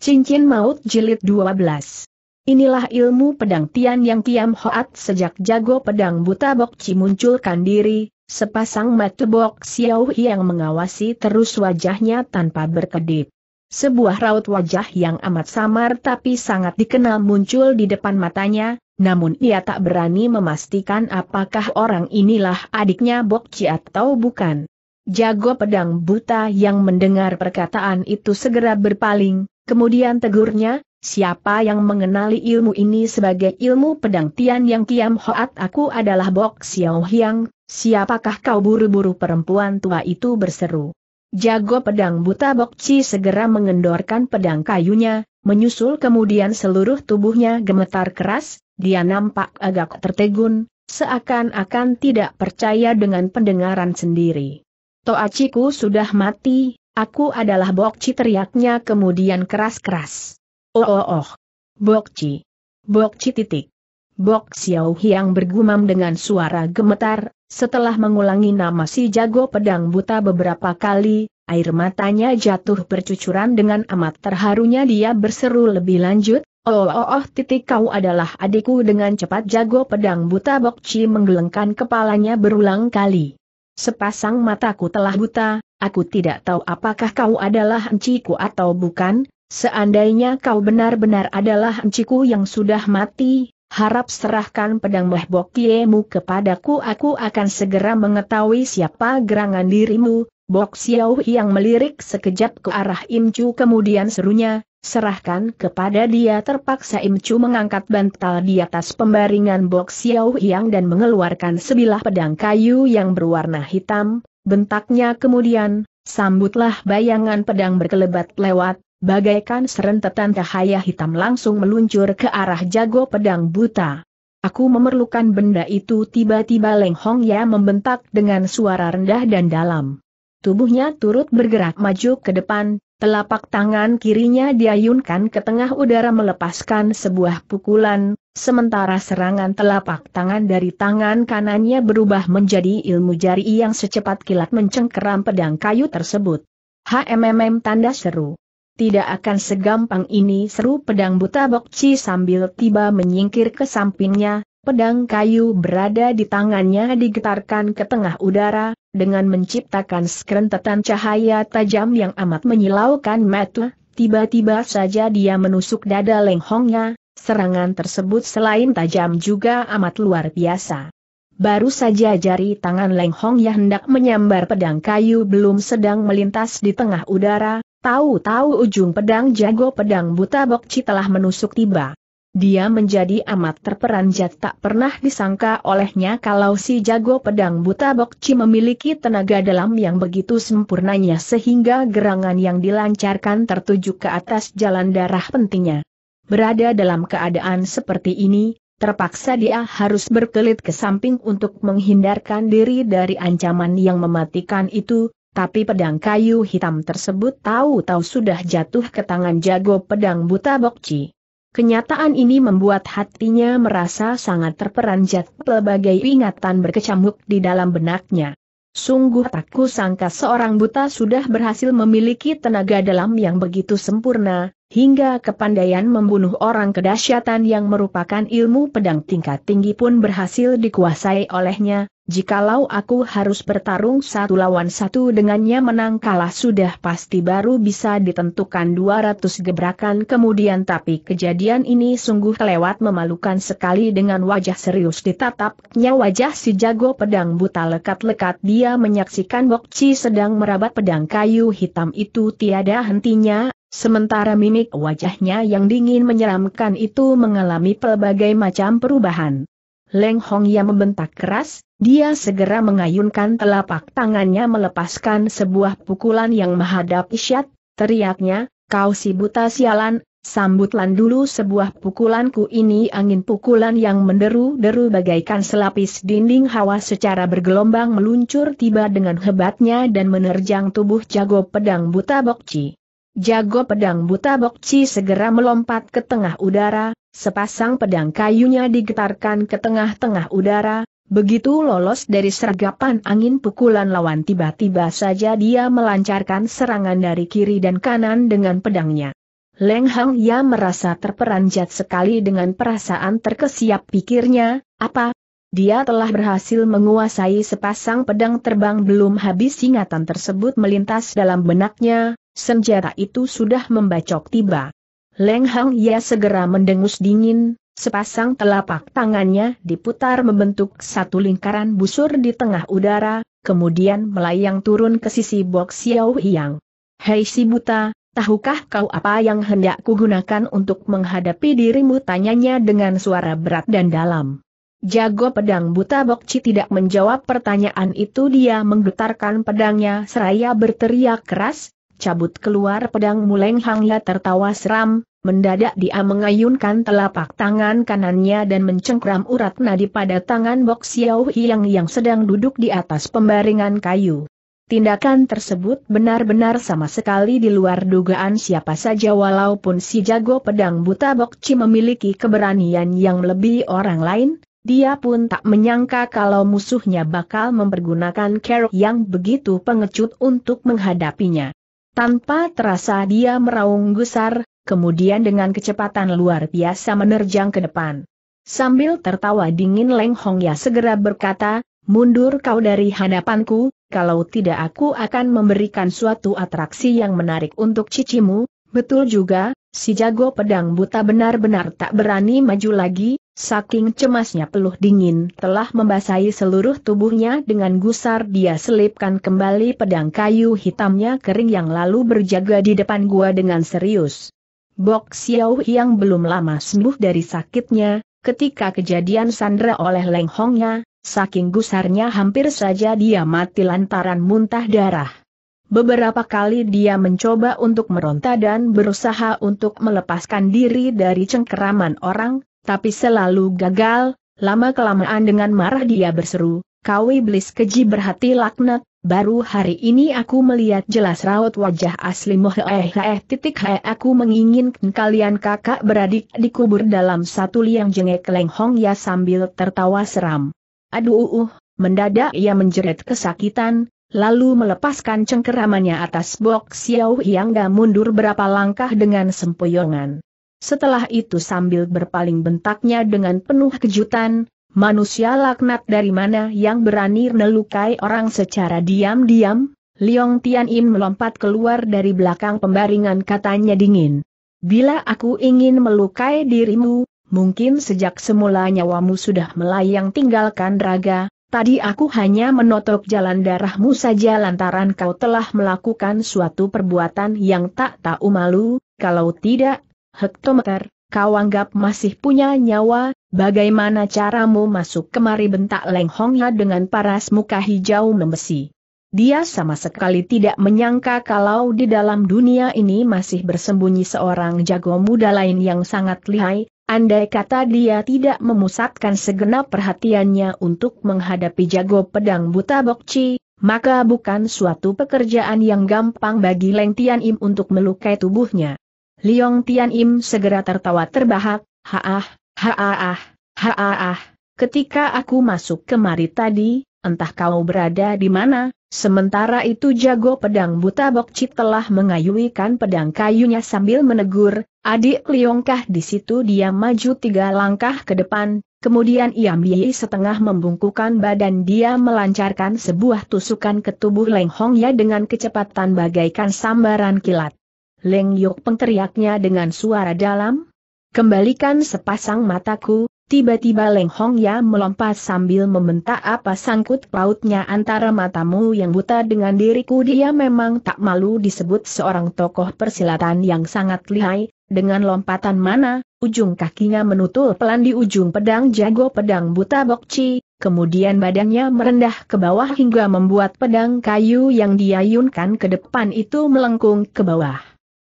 Cincin Maut Jilid 12 Inilah ilmu pedang Tian yang Kiam Hoat sejak jago pedang buta Bok Ci munculkan diri, sepasang mata Bok Xiao yang mengawasi terus wajahnya tanpa berkedip. Sebuah raut wajah yang amat samar tapi sangat dikenal muncul di depan matanya, namun ia tak berani memastikan apakah orang inilah adiknya Bok Ci atau bukan. Jago pedang buta yang mendengar perkataan itu segera berpaling, Kemudian tegurnya, siapa yang mengenali ilmu ini sebagai ilmu pedang Tian Yang Kiam Hoat aku adalah Bok Xiao Hiang, siapakah kau buru-buru perempuan tua itu berseru. Jago pedang buta Bok Chi segera mengendorkan pedang kayunya, menyusul kemudian seluruh tubuhnya gemetar keras, dia nampak agak tertegun, seakan-akan tidak percaya dengan pendengaran sendiri. Toachiku sudah mati, Aku adalah Bokci teriaknya kemudian keras-keras. Oh oh oh. Bokci. Bokci titik. Bok Xiao Hiang bergumam dengan suara gemetar, setelah mengulangi nama si jago pedang buta beberapa kali, air matanya jatuh bercucuran dengan amat terharunya dia berseru lebih lanjut, Oh oh oh titik kau adalah adikku dengan cepat jago pedang buta Chi menggelengkan kepalanya berulang kali. Sepasang mataku telah buta, aku tidak tahu apakah kau adalah enciku atau bukan, seandainya kau benar-benar adalah enciku yang sudah mati, harap serahkan pedang Mehbokiemu kepadaku aku akan segera mengetahui siapa gerangan dirimu, Bok Xiao yang melirik sekejap ke arah Imju kemudian serunya, Serahkan kepada dia terpaksa Im Chu mengangkat bantal di atas pembaringan box Xiao Yang dan mengeluarkan sebilah pedang kayu yang berwarna hitam, bentaknya kemudian, sambutlah bayangan pedang berkelebat lewat, bagaikan serentetan cahaya hitam langsung meluncur ke arah jago pedang buta. Aku memerlukan benda itu tiba-tiba Leng Hong Ya membentak dengan suara rendah dan dalam. Tubuhnya turut bergerak maju ke depan, Telapak tangan kirinya diayunkan ke tengah udara melepaskan sebuah pukulan, sementara serangan telapak tangan dari tangan kanannya berubah menjadi ilmu jari yang secepat kilat mencengkeram pedang kayu tersebut. HMMM tanda seru. Tidak akan segampang ini seru pedang buta bokci sambil tiba menyingkir ke sampingnya, Pedang kayu berada di tangannya digetarkan ke tengah udara, dengan menciptakan skrentetan cahaya tajam yang amat menyilaukan mata, tiba-tiba saja dia menusuk dada lenghongnya, serangan tersebut selain tajam juga amat luar biasa. Baru saja jari tangan lenghong yang hendak menyambar pedang kayu belum sedang melintas di tengah udara, tahu-tahu ujung pedang jago pedang buta bokci telah menusuk tiba. Dia menjadi amat terperanjat tak pernah disangka olehnya kalau si jago pedang buta Bokci memiliki tenaga dalam yang begitu sempurnanya sehingga gerangan yang dilancarkan tertuju ke atas jalan darah pentingnya. Berada dalam keadaan seperti ini, terpaksa dia harus berkelit ke samping untuk menghindarkan diri dari ancaman yang mematikan itu, tapi pedang kayu hitam tersebut tahu-tahu sudah jatuh ke tangan jago pedang buta Bokci. Kenyataan ini membuat hatinya merasa sangat terperanjat pelbagai ingatan berkecamuk di dalam benaknya. Sungguh tak kusangka seorang buta sudah berhasil memiliki tenaga dalam yang begitu sempurna, hingga kepandaian membunuh orang kedahsyatan yang merupakan ilmu pedang tingkat tinggi pun berhasil dikuasai olehnya, Jikalau aku harus bertarung satu lawan satu dengannya menang kalah sudah pasti baru bisa ditentukan 200 gebrakan kemudian tapi kejadian ini sungguh lewat memalukan sekali dengan wajah serius ditatapnya wajah si jago pedang buta lekat-lekat dia menyaksikan Bokci sedang merabat pedang kayu hitam itu tiada hentinya, sementara mimik wajahnya yang dingin menyeramkan itu mengalami pelbagai macam perubahan. Leng Hong Ya membentak keras, dia segera mengayunkan telapak tangannya melepaskan sebuah pukulan yang menghadap isyat, teriaknya, kau si buta sialan, sambutlan dulu sebuah pukulanku ini angin pukulan yang menderu-deru bagaikan selapis dinding hawa secara bergelombang meluncur tiba dengan hebatnya dan menerjang tubuh jago pedang buta bokci. Jago pedang buta bokci segera melompat ke tengah udara, Sepasang pedang kayunya digetarkan ke tengah-tengah udara, begitu lolos dari sergapan angin pukulan lawan tiba-tiba saja dia melancarkan serangan dari kiri dan kanan dengan pedangnya. Leng Hang Ya merasa terperanjat sekali dengan perasaan terkesiap pikirnya, apa? Dia telah berhasil menguasai sepasang pedang terbang belum habis ingatan tersebut melintas dalam benaknya, senjata itu sudah membacok tiba. Leng Hang Ya segera mendengus dingin, sepasang telapak tangannya diputar membentuk satu lingkaran busur di tengah udara, kemudian melayang turun ke sisi Bok Xiao Hiang. Hei si buta, tahukah kau apa yang hendak kugunakan untuk menghadapi dirimu tanyanya dengan suara berat dan dalam. Jago pedang buta Bokci tidak menjawab pertanyaan itu dia menggetarkan pedangnya seraya berteriak keras, cabut keluar pedang Muleng Hang Ya tertawa seram, mendadak dia mengayunkan telapak tangan kanannya dan mencengkram urat nadi pada tangan Bok Xiao Hiang yang sedang duduk di atas pembaringan kayu. Tindakan tersebut benar-benar sama sekali di luar dugaan siapa saja walaupun si jago pedang buta Bok Chi memiliki keberanian yang lebih orang lain, dia pun tak menyangka kalau musuhnya bakal mempergunakan kerok yang begitu pengecut untuk menghadapinya. Tanpa terasa dia meraung gusar, kemudian dengan kecepatan luar biasa menerjang ke depan. Sambil tertawa dingin Leng Hong Ya segera berkata, mundur kau dari hadapanku, kalau tidak aku akan memberikan suatu atraksi yang menarik untuk cicimu, betul juga, Si jago pedang buta benar-benar tak berani maju lagi, saking cemasnya peluh dingin telah membasahi seluruh tubuhnya dengan gusar dia selipkan kembali pedang kayu hitamnya kering yang lalu berjaga di depan gua dengan serius. Bok Xiao yang belum lama sembuh dari sakitnya, ketika kejadian Sandra oleh Leng Hongnya, saking gusarnya hampir saja dia mati lantaran muntah darah. Beberapa kali dia mencoba untuk meronta dan berusaha untuk melepaskan diri dari cengkeraman orang, tapi selalu gagal, lama-kelamaan dengan marah dia berseru, kau iblis keji berhati laknat, baru hari ini aku melihat jelas raut wajah asli eh eh titik he aku menginginkan kalian kakak beradik dikubur dalam satu liang jengek lenghong ya sambil tertawa seram. Aduh uh, mendadak ia menjerit kesakitan, lalu melepaskan cengkeramannya atas Bok Xiao yang gak mundur berapa langkah dengan sempoyongan. Setelah itu sambil berpaling bentaknya dengan penuh kejutan, manusia laknat dari mana yang berani melukai orang secara diam-diam? Liong Tian melompat keluar dari belakang pembaringan katanya dingin. Bila aku ingin melukai dirimu, mungkin sejak semula nyawamu sudah melayang tinggalkan raga, Tadi aku hanya menotok jalan darahmu saja lantaran kau telah melakukan suatu perbuatan yang tak tahu malu, kalau tidak, hektometer, kau anggap masih punya nyawa, bagaimana caramu masuk kemari bentak lenghongnya dengan paras muka hijau membesi. Dia sama sekali tidak menyangka kalau di dalam dunia ini masih bersembunyi seorang jago muda lain yang sangat lihai, Andai kata dia tidak memusatkan segenap perhatiannya untuk menghadapi jago pedang buta Bokci, maka bukan suatu pekerjaan yang gampang bagi Leng Tian Im untuk melukai tubuhnya. Liong Tian Im segera tertawa terbahak, haah, haah, haah, ketika aku masuk kemari tadi, entah kau berada di mana, Sementara itu jago pedang buta Bokci telah mengayuikan pedang kayunya sambil menegur, adik Liongkah di situ dia maju tiga langkah ke depan, kemudian ia miyi setengah membungkukan badan dia melancarkan sebuah tusukan ke tubuh Leng Hong Ya dengan kecepatan bagaikan sambaran kilat. Leng Yuk, pengteriaknya dengan suara dalam, Kembalikan sepasang mataku, Tiba-tiba Leng Hong Ya melompat sambil membentak apa sangkut pautnya antara matamu yang buta dengan diriku dia memang tak malu disebut seorang tokoh persilatan yang sangat lihai, dengan lompatan mana, ujung kakinya menutul pelan di ujung pedang jago pedang buta bokci, kemudian badannya merendah ke bawah hingga membuat pedang kayu yang diayunkan ke depan itu melengkung ke bawah.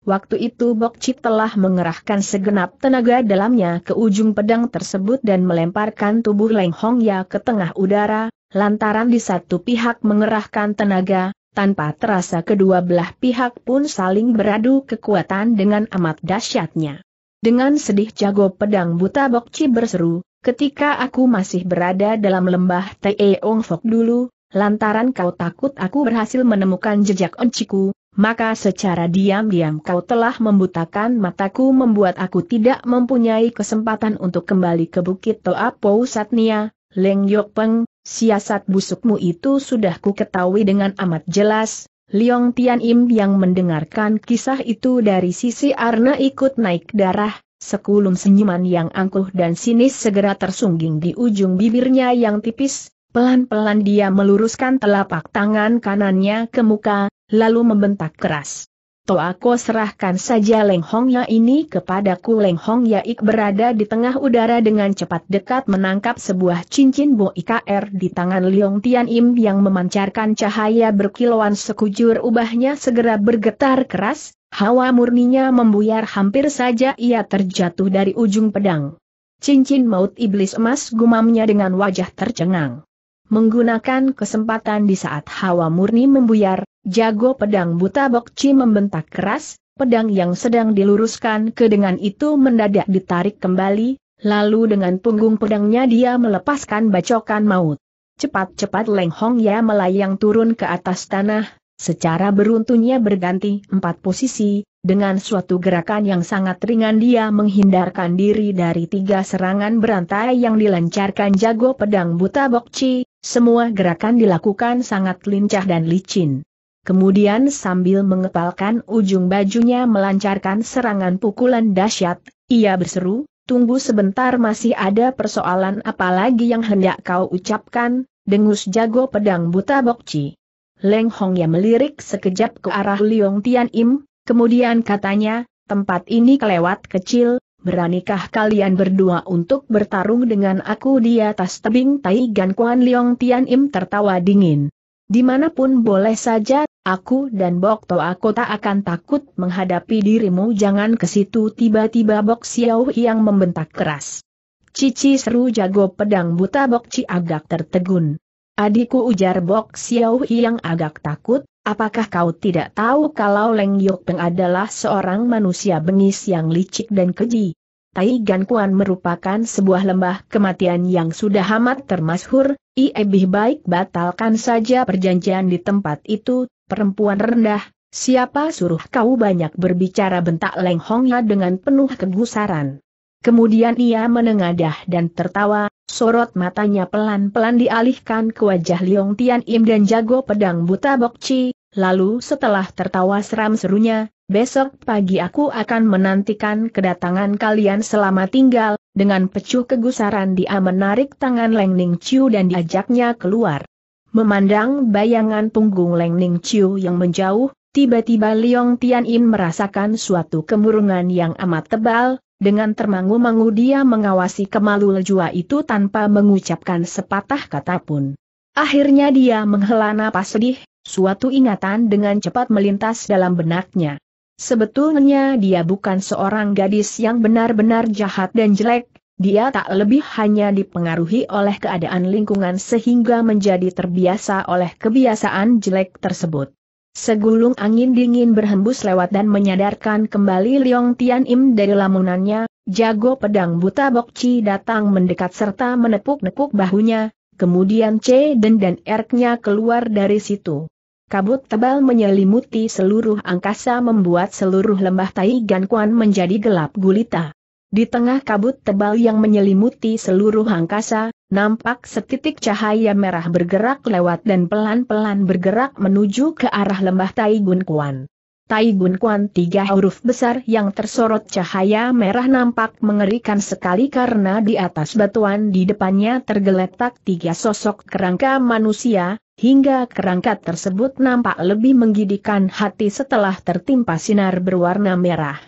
Waktu itu Bokci telah mengerahkan segenap tenaga dalamnya ke ujung pedang tersebut dan melemparkan tubuh Leng Hong Ya ke tengah udara, lantaran di satu pihak mengerahkan tenaga, tanpa terasa kedua belah pihak pun saling beradu kekuatan dengan amat dahsyatnya. Dengan sedih jago pedang buta Bokci berseru, ketika aku masih berada dalam lembah Ong Fok dulu, lantaran kau takut aku berhasil menemukan jejak onciku, maka secara diam-diam kau telah membutakan mataku membuat aku tidak mempunyai kesempatan untuk kembali ke Bukit Toa Satnia, Leng Yok Peng, siasat busukmu itu sudah ku ketahui dengan amat jelas, Liong Tian Im yang mendengarkan kisah itu dari sisi Arna ikut naik darah, sekulum senyuman yang angkuh dan sinis segera tersungging di ujung bibirnya yang tipis, Pelan-pelan dia meluruskan telapak tangan kanannya ke muka, lalu membentak keras. aku serahkan saja Leng Hongya ini kepadaku Leng Hongya Ik berada di tengah udara dengan cepat dekat menangkap sebuah cincin Bo IKR di tangan Leong Tian Im yang memancarkan cahaya berkilauan sekujur ubahnya segera bergetar keras, hawa murninya membuyar hampir saja ia terjatuh dari ujung pedang. Cincin maut iblis emas gumamnya dengan wajah tercengang. Menggunakan kesempatan di saat hawa murni membuyar, jago pedang buta Bokci membentak keras, pedang yang sedang diluruskan ke dengan itu mendadak ditarik kembali, lalu dengan punggung pedangnya dia melepaskan bacokan maut. Cepat-cepat Leng Hong Ya melayang turun ke atas tanah, secara beruntunnya berganti empat posisi, dengan suatu gerakan yang sangat ringan dia menghindarkan diri dari tiga serangan berantai yang dilancarkan jago pedang buta Bokci, semua gerakan dilakukan sangat lincah dan licin. Kemudian sambil mengepalkan ujung bajunya melancarkan serangan pukulan dahsyat, ia berseru, tunggu sebentar masih ada persoalan apalagi yang hendak kau ucapkan, dengus jago pedang buta bokci. Leng Hong yang melirik sekejap ke arah Liong Tian Im, kemudian katanya, tempat ini kelewat kecil, Beranikah kalian berdua untuk bertarung dengan aku di atas tebing Tai Gan Kuan Liong Tian Im tertawa dingin. Dimanapun boleh saja, aku dan Bok To aku tak akan takut menghadapi dirimu jangan ke situ tiba-tiba Bok Xiao yang membentak keras. Cici seru jago pedang buta Bok Ci agak tertegun. Adikku ujar Bok Xiao yang agak takut, Apakah kau tidak tahu kalau Leng Yok Peng adalah seorang manusia bengis yang licik dan keji? Tai Gan Kuan merupakan sebuah lembah kematian yang sudah amat termasyhur, Ia lebih baik batalkan saja perjanjian di tempat itu, perempuan rendah, siapa suruh kau banyak berbicara bentak Leng Hongya dengan penuh kegusaran. Kemudian ia menengadah dan tertawa, sorot matanya pelan-pelan dialihkan ke wajah Liong Tian Im dan jago pedang buta Bokci, lalu setelah tertawa seram serunya, besok pagi aku akan menantikan kedatangan kalian selama tinggal, dengan pecuh kegusaran dia menarik tangan Leng Ning Chiu dan diajaknya keluar. Memandang bayangan punggung Leng Ning Chiu yang menjauh, Tiba-tiba Liong Tian Im merasakan suatu kemurungan yang amat tebal, dengan termangu-mangu dia mengawasi kemalu lejua itu tanpa mengucapkan sepatah kata pun. Akhirnya dia menghela napas sedih, suatu ingatan dengan cepat melintas dalam benaknya. Sebetulnya dia bukan seorang gadis yang benar-benar jahat dan jelek, dia tak lebih hanya dipengaruhi oleh keadaan lingkungan sehingga menjadi terbiasa oleh kebiasaan jelek tersebut. Segulung angin dingin berhembus lewat dan menyadarkan kembali Leong Tian Im dari lamunannya, jago pedang buta Bokci datang mendekat serta menepuk-nepuk bahunya, kemudian C Den dan Erknya keluar dari situ. Kabut tebal menyelimuti seluruh angkasa membuat seluruh lembah Tai Gan Kuan menjadi gelap gulita. Di tengah kabut tebal yang menyelimuti seluruh angkasa, nampak setitik cahaya merah bergerak lewat dan pelan-pelan bergerak menuju ke arah lembah Tai Gun Kuan. Tai Gun Kuan tiga huruf besar yang tersorot cahaya merah nampak mengerikan sekali karena di atas batuan di depannya tergeletak tiga sosok kerangka manusia, hingga kerangka tersebut nampak lebih menggidikan hati setelah tertimpa sinar berwarna merah.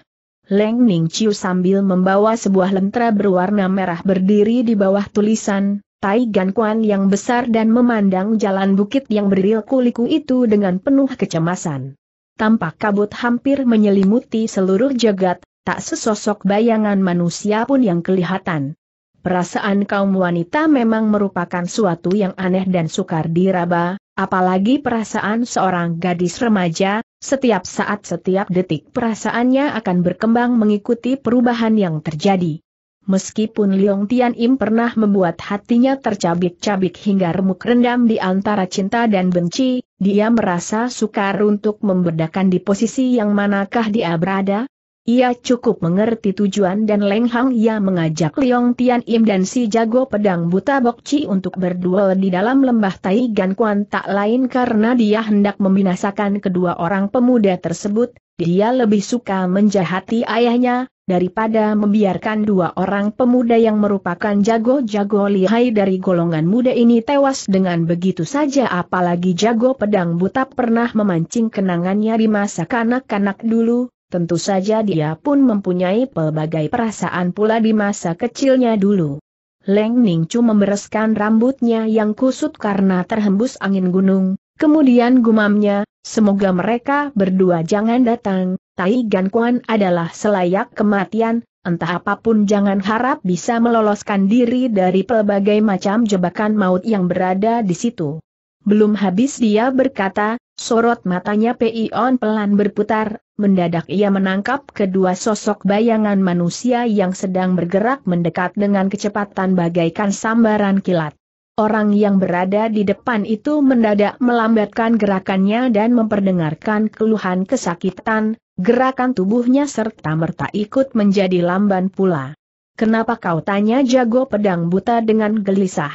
Leng Ning Chiu sambil membawa sebuah lentera berwarna merah berdiri di bawah tulisan, Tai Gan Kuan yang besar dan memandang jalan bukit yang beril kuliku itu dengan penuh kecemasan. Tampak kabut hampir menyelimuti seluruh jagat, tak sesosok bayangan manusia pun yang kelihatan. Perasaan kaum wanita memang merupakan suatu yang aneh dan sukar diraba, apalagi perasaan seorang gadis remaja, setiap saat setiap detik perasaannya akan berkembang mengikuti perubahan yang terjadi. Meskipun Liong Tian Im pernah membuat hatinya tercabik-cabik hingga remuk rendam di antara cinta dan benci, dia merasa sukar untuk membedakan di posisi yang manakah dia berada, ia cukup mengerti tujuan dan lenghang ia mengajak Liong Tian Im dan si jago pedang buta Bok untuk berduel di dalam lembah Tai Kuan tak lain karena dia hendak membinasakan kedua orang pemuda tersebut, dia lebih suka menjahati ayahnya, daripada membiarkan dua orang pemuda yang merupakan jago-jago lihai dari golongan muda ini tewas dengan begitu saja apalagi jago pedang buta pernah memancing kenangannya di masa kanak-kanak dulu, Tentu saja dia pun mempunyai pelbagai perasaan pula di masa kecilnya dulu. Leng Ningcu membereskan rambutnya yang kusut karena terhembus angin gunung, kemudian gumamnya, semoga mereka berdua jangan datang, Tai Gan Kuan adalah selayak kematian, entah apapun jangan harap bisa meloloskan diri dari pelbagai macam jebakan maut yang berada di situ. Belum habis dia berkata, Sorot matanya pei on pelan berputar, mendadak ia menangkap kedua sosok bayangan manusia yang sedang bergerak mendekat dengan kecepatan bagaikan sambaran kilat. Orang yang berada di depan itu mendadak melambatkan gerakannya dan memperdengarkan keluhan kesakitan, gerakan tubuhnya serta merta ikut menjadi lamban pula. Kenapa kau tanya jago pedang buta dengan gelisah?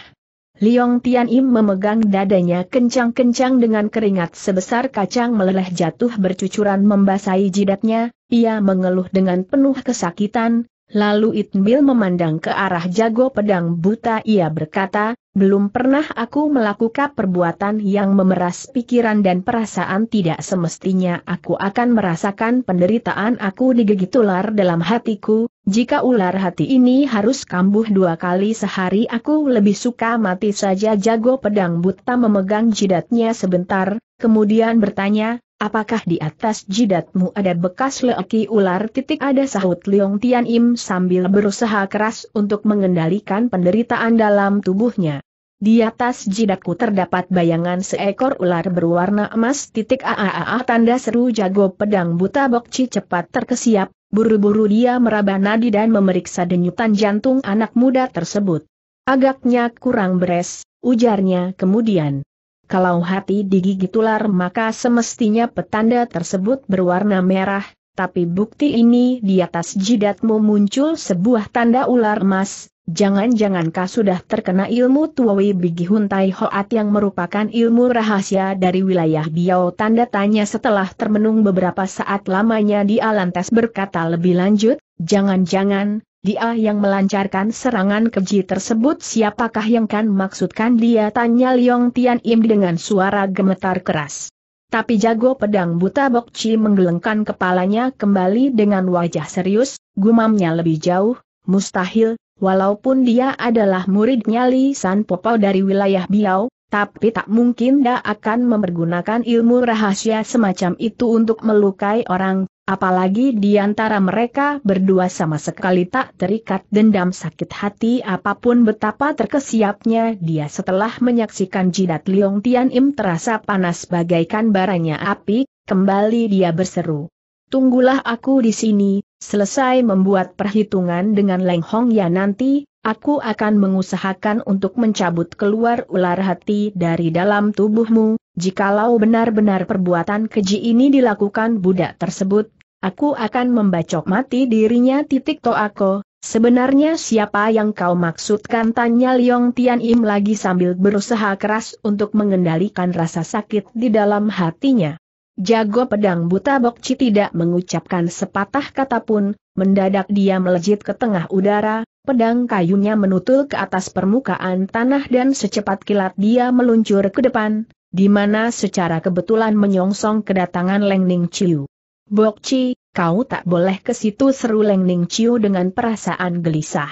Liong Tian Im memegang dadanya kencang-kencang dengan keringat sebesar kacang meleleh jatuh bercucuran membasahi jidatnya, ia mengeluh dengan penuh kesakitan, Lalu Itmil memandang ke arah jago pedang buta ia berkata, belum pernah aku melakukan perbuatan yang memeras pikiran dan perasaan tidak semestinya aku akan merasakan penderitaan aku digigit ular dalam hatiku, jika ular hati ini harus kambuh dua kali sehari aku lebih suka mati saja jago pedang buta memegang jidatnya sebentar, kemudian bertanya, Apakah di atas jidatmu ada bekas leki ular titik ada sahut Leong Tian Im sambil berusaha keras untuk mengendalikan penderitaan dalam tubuhnya. Di atas jidatku terdapat bayangan seekor ular berwarna emas titik aaa tanda seru jago pedang buta bokci cepat terkesiap, buru-buru dia meraba nadi dan memeriksa denyutan jantung anak muda tersebut. Agaknya kurang beres, ujarnya kemudian. Kalau hati digigit ular maka semestinya petanda tersebut berwarna merah, tapi bukti ini di atas jidatmu muncul sebuah tanda ular emas, Jangan-jangan kau sudah terkena ilmu Tuawi Bigi Huntai Hoat yang merupakan ilmu rahasia dari wilayah Biau tanda tanya setelah termenung beberapa saat lamanya di Alantes berkata lebih lanjut, jangan-jangan, dia yang melancarkan serangan keji tersebut siapakah yang kan maksudkan dia tanya Liong Tian Im dengan suara gemetar keras. Tapi jago pedang buta Bok Chi menggelengkan kepalanya kembali dengan wajah serius, gumamnya lebih jauh, mustahil, walaupun dia adalah muridnya Li San Popo dari wilayah Biao, tapi tak mungkin dia akan mempergunakan ilmu rahasia semacam itu untuk melukai orang, apalagi di antara mereka berdua sama sekali tak terikat dendam sakit hati apapun betapa terkesiapnya dia setelah menyaksikan jidat Liong Tian Im terasa panas bagaikan baranya api, kembali dia berseru. Tunggulah aku di sini, selesai membuat perhitungan dengan Leng Hong ya nanti, aku akan mengusahakan untuk mencabut keluar ular hati dari dalam tubuhmu, jikalau benar-benar perbuatan keji ini dilakukan budak tersebut, Aku akan membacok mati dirinya titik toako, sebenarnya siapa yang kau maksudkan tanya Liong Tian Im lagi sambil berusaha keras untuk mengendalikan rasa sakit di dalam hatinya. Jago pedang buta Bokci tidak mengucapkan sepatah kata pun, mendadak dia melejit ke tengah udara, pedang kayunya menutul ke atas permukaan tanah dan secepat kilat dia meluncur ke depan, di mana secara kebetulan menyongsong kedatangan Leng Ning Chiu. Bokci, kau tak boleh ke situ seru Leng Ning Chiu dengan perasaan gelisah.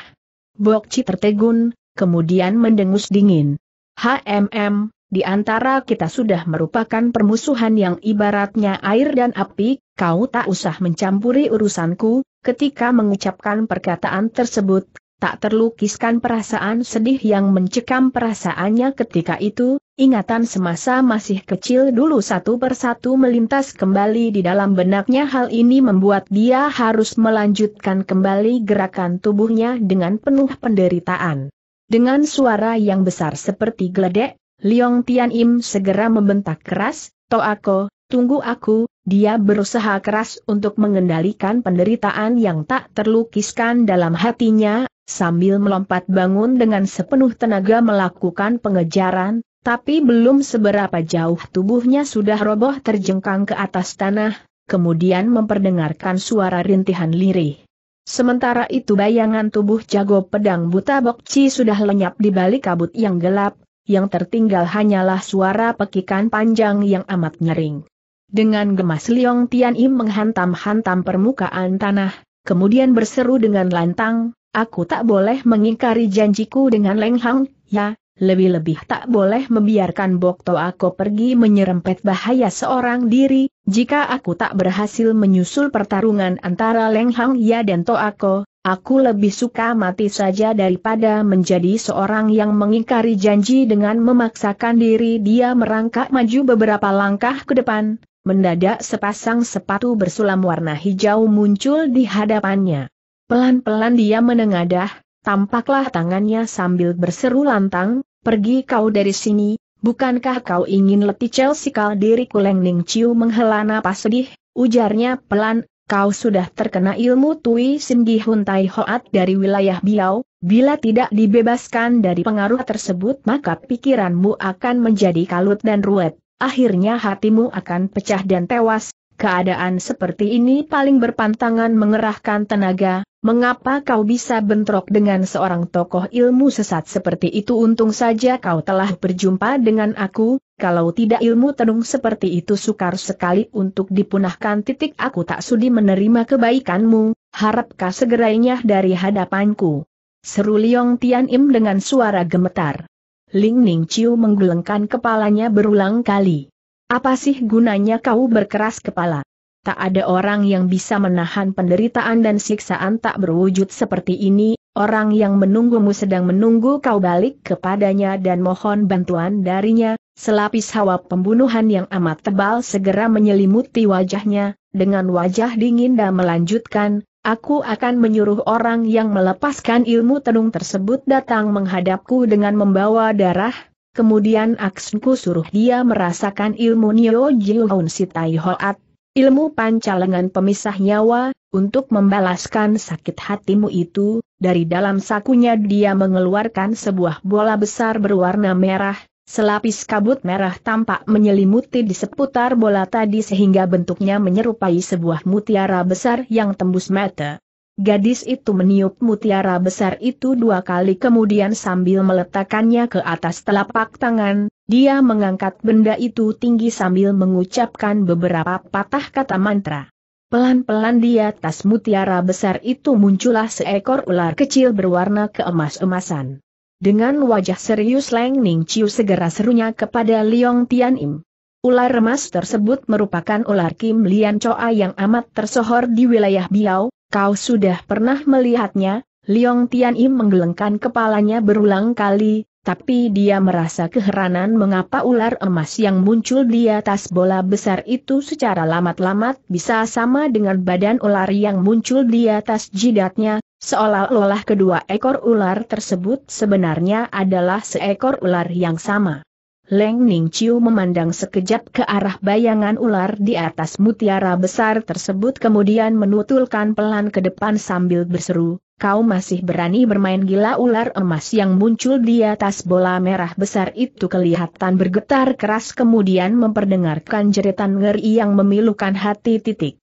Bokci tertegun, kemudian mendengus dingin. HMM, di antara kita sudah merupakan permusuhan yang ibaratnya air dan api, kau tak usah mencampuri urusanku, ketika mengucapkan perkataan tersebut, tak terlukiskan perasaan sedih yang mencekam perasaannya ketika itu, ingatan semasa masih kecil dulu satu persatu melintas kembali di dalam benaknya hal ini membuat dia harus melanjutkan kembali gerakan tubuhnya dengan penuh penderitaan. Dengan suara yang besar seperti geledek, Liong Tian Im segera membentak keras, Toako, tunggu aku, dia berusaha keras untuk mengendalikan penderitaan yang tak terlukiskan dalam hatinya, sambil melompat bangun dengan sepenuh tenaga melakukan pengejaran, tapi belum seberapa jauh tubuhnya sudah roboh terjengkang ke atas tanah, kemudian memperdengarkan suara rintihan lirih. Sementara itu bayangan tubuh jago pedang buta Bokci sudah lenyap di balik kabut yang gelap, yang tertinggal hanyalah suara pekikan panjang yang amat nyering. Dengan gemas Liong Tian Im menghantam-hantam permukaan tanah, kemudian berseru dengan lantang, Aku tak boleh mengingkari janjiku dengan Leng Hang, ya, lebih-lebih tak boleh membiarkan Bokto Ako pergi menyerempet bahaya seorang diri, jika aku tak berhasil menyusul pertarungan antara Leng Hang Ya dan To Ako, aku lebih suka mati saja daripada menjadi seorang yang mengingkari janji dengan memaksakan diri dia merangkak maju beberapa langkah ke depan, mendadak sepasang sepatu bersulam warna hijau muncul di hadapannya. Pelan-pelan dia menengadah, tampaklah tangannya sambil berseru lantang, pergi kau dari sini, bukankah kau ingin letih Chelsea kal diriku Leng Ning Chiu menghela napas sedih, ujarnya pelan, kau sudah terkena ilmu Tui Sindi Hun Tai Hoat dari wilayah Biau, bila tidak dibebaskan dari pengaruh tersebut maka pikiranmu akan menjadi kalut dan ruwet, akhirnya hatimu akan pecah dan tewas, keadaan seperti ini paling berpantangan mengerahkan tenaga, Mengapa kau bisa bentrok dengan seorang tokoh ilmu sesat seperti itu untung saja kau telah berjumpa dengan aku, kalau tidak ilmu tenung seperti itu sukar sekali untuk dipunahkan titik aku tak sudi menerima kebaikanmu, harapkah segerainya dari hadapanku. Seru Liong Tian Im dengan suara gemetar. Ling Ning Chiu menggelengkan kepalanya berulang kali. Apa sih gunanya kau berkeras kepala? tak ada orang yang bisa menahan penderitaan dan siksaan tak berwujud seperti ini, orang yang menunggumu sedang menunggu kau balik kepadanya dan mohon bantuan darinya, selapis hawa pembunuhan yang amat tebal segera menyelimuti wajahnya, dengan wajah dingin dan melanjutkan, Aku akan menyuruh orang yang melepaskan ilmu tenung tersebut datang menghadapku dengan membawa darah, kemudian aksku suruh dia merasakan ilmu Jiu Hoon Sitai Hoat Ilmu pancalengan pemisah nyawa, untuk membalaskan sakit hatimu itu, dari dalam sakunya dia mengeluarkan sebuah bola besar berwarna merah, selapis kabut merah tampak menyelimuti di seputar bola tadi sehingga bentuknya menyerupai sebuah mutiara besar yang tembus mata. Gadis itu meniup mutiara besar itu dua kali kemudian sambil meletakkannya ke atas telapak tangan, dia mengangkat benda itu tinggi sambil mengucapkan beberapa patah kata mantra. Pelan-pelan di atas mutiara besar itu muncullah seekor ular kecil berwarna keemas-emasan. Dengan wajah serius Leng Ning Chiu segera serunya kepada Liong Tian Im. Ular emas tersebut merupakan ular Kim Lian Choa yang amat tersohor di wilayah Biao. Kau sudah pernah melihatnya, Liong Tian Im menggelengkan kepalanya berulang kali, tapi dia merasa keheranan mengapa ular emas yang muncul di atas bola besar itu secara lamat-lamat bisa sama dengan badan ular yang muncul di atas jidatnya, seolah-olah kedua ekor ular tersebut sebenarnya adalah seekor ular yang sama. Leng Ning Chiu memandang sekejap ke arah bayangan ular di atas mutiara besar tersebut kemudian menutulkan pelan ke depan sambil berseru, kau masih berani bermain gila ular emas yang muncul di atas bola merah besar itu kelihatan bergetar keras kemudian memperdengarkan jeritan ngeri yang memilukan hati titik.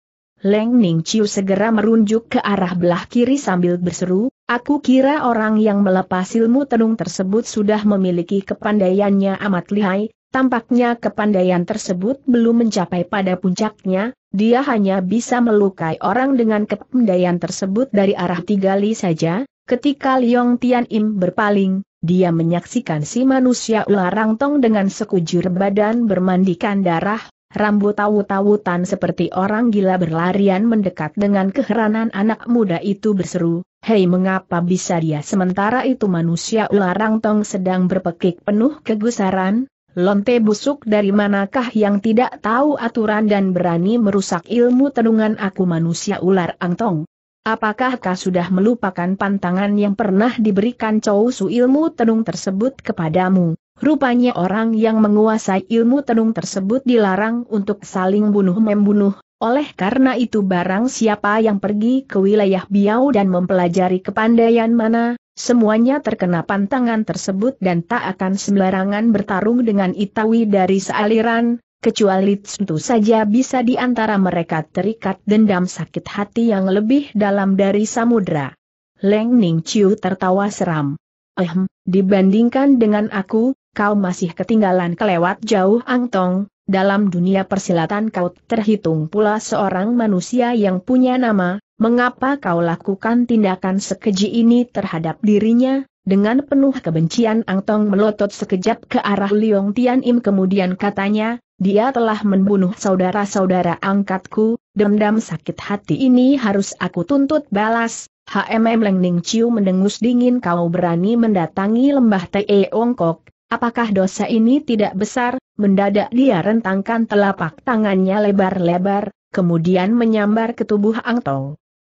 Leng Ning Chiu segera merunjuk ke arah belah kiri sambil berseru, aku kira orang yang melepas ilmu tenung tersebut sudah memiliki kepandaiannya amat lihai, tampaknya kepandaian tersebut belum mencapai pada puncaknya, dia hanya bisa melukai orang dengan kepandaian tersebut dari arah tiga li saja, ketika Liong Tian Im berpaling, dia menyaksikan si manusia ular rangtong dengan sekujur badan bermandikan darah, rambut tawu-tawutan seperti orang gila berlarian mendekat dengan keheranan anak muda itu berseru, Hei mengapa bisa dia sementara itu manusia ularang tong sedang berpekik penuh kegusaran? Lonte busuk dari manakah yang tidak tahu aturan dan berani merusak ilmu tenungan aku manusia ular angtong? Apakah kau sudah melupakan pantangan yang pernah diberikan Chou Su ilmu tenung tersebut kepadamu? Rupanya orang yang menguasai ilmu tenung tersebut dilarang untuk saling bunuh-membunuh, oleh karena itu barang siapa yang pergi ke wilayah Biau dan mempelajari kepandaian mana, semuanya terkena pantangan tersebut dan tak akan sembarangan bertarung dengan Itawi dari sealiran, kecuali tentu saja bisa di antara mereka terikat dendam sakit hati yang lebih dalam dari samudra. Leng Ning Chiu tertawa seram. Ehm, dibandingkan dengan aku, kau masih ketinggalan kelewat jauh Ang Tong, dalam dunia persilatan kau terhitung pula seorang manusia yang punya nama, mengapa kau lakukan tindakan sekeji ini terhadap dirinya? Dengan penuh kebencian Ang Tong melotot sekejap ke arah Liong Tian Im kemudian katanya, dia telah membunuh saudara-saudara angkatku, dendam sakit hati ini harus aku tuntut balas. HMM Leng Ning Chiu mendengus dingin kau berani mendatangi lembah Te Kok, Apakah dosa ini tidak besar? Mendadak dia rentangkan telapak tangannya lebar-lebar, kemudian menyambar ke tubuh Ang Tong.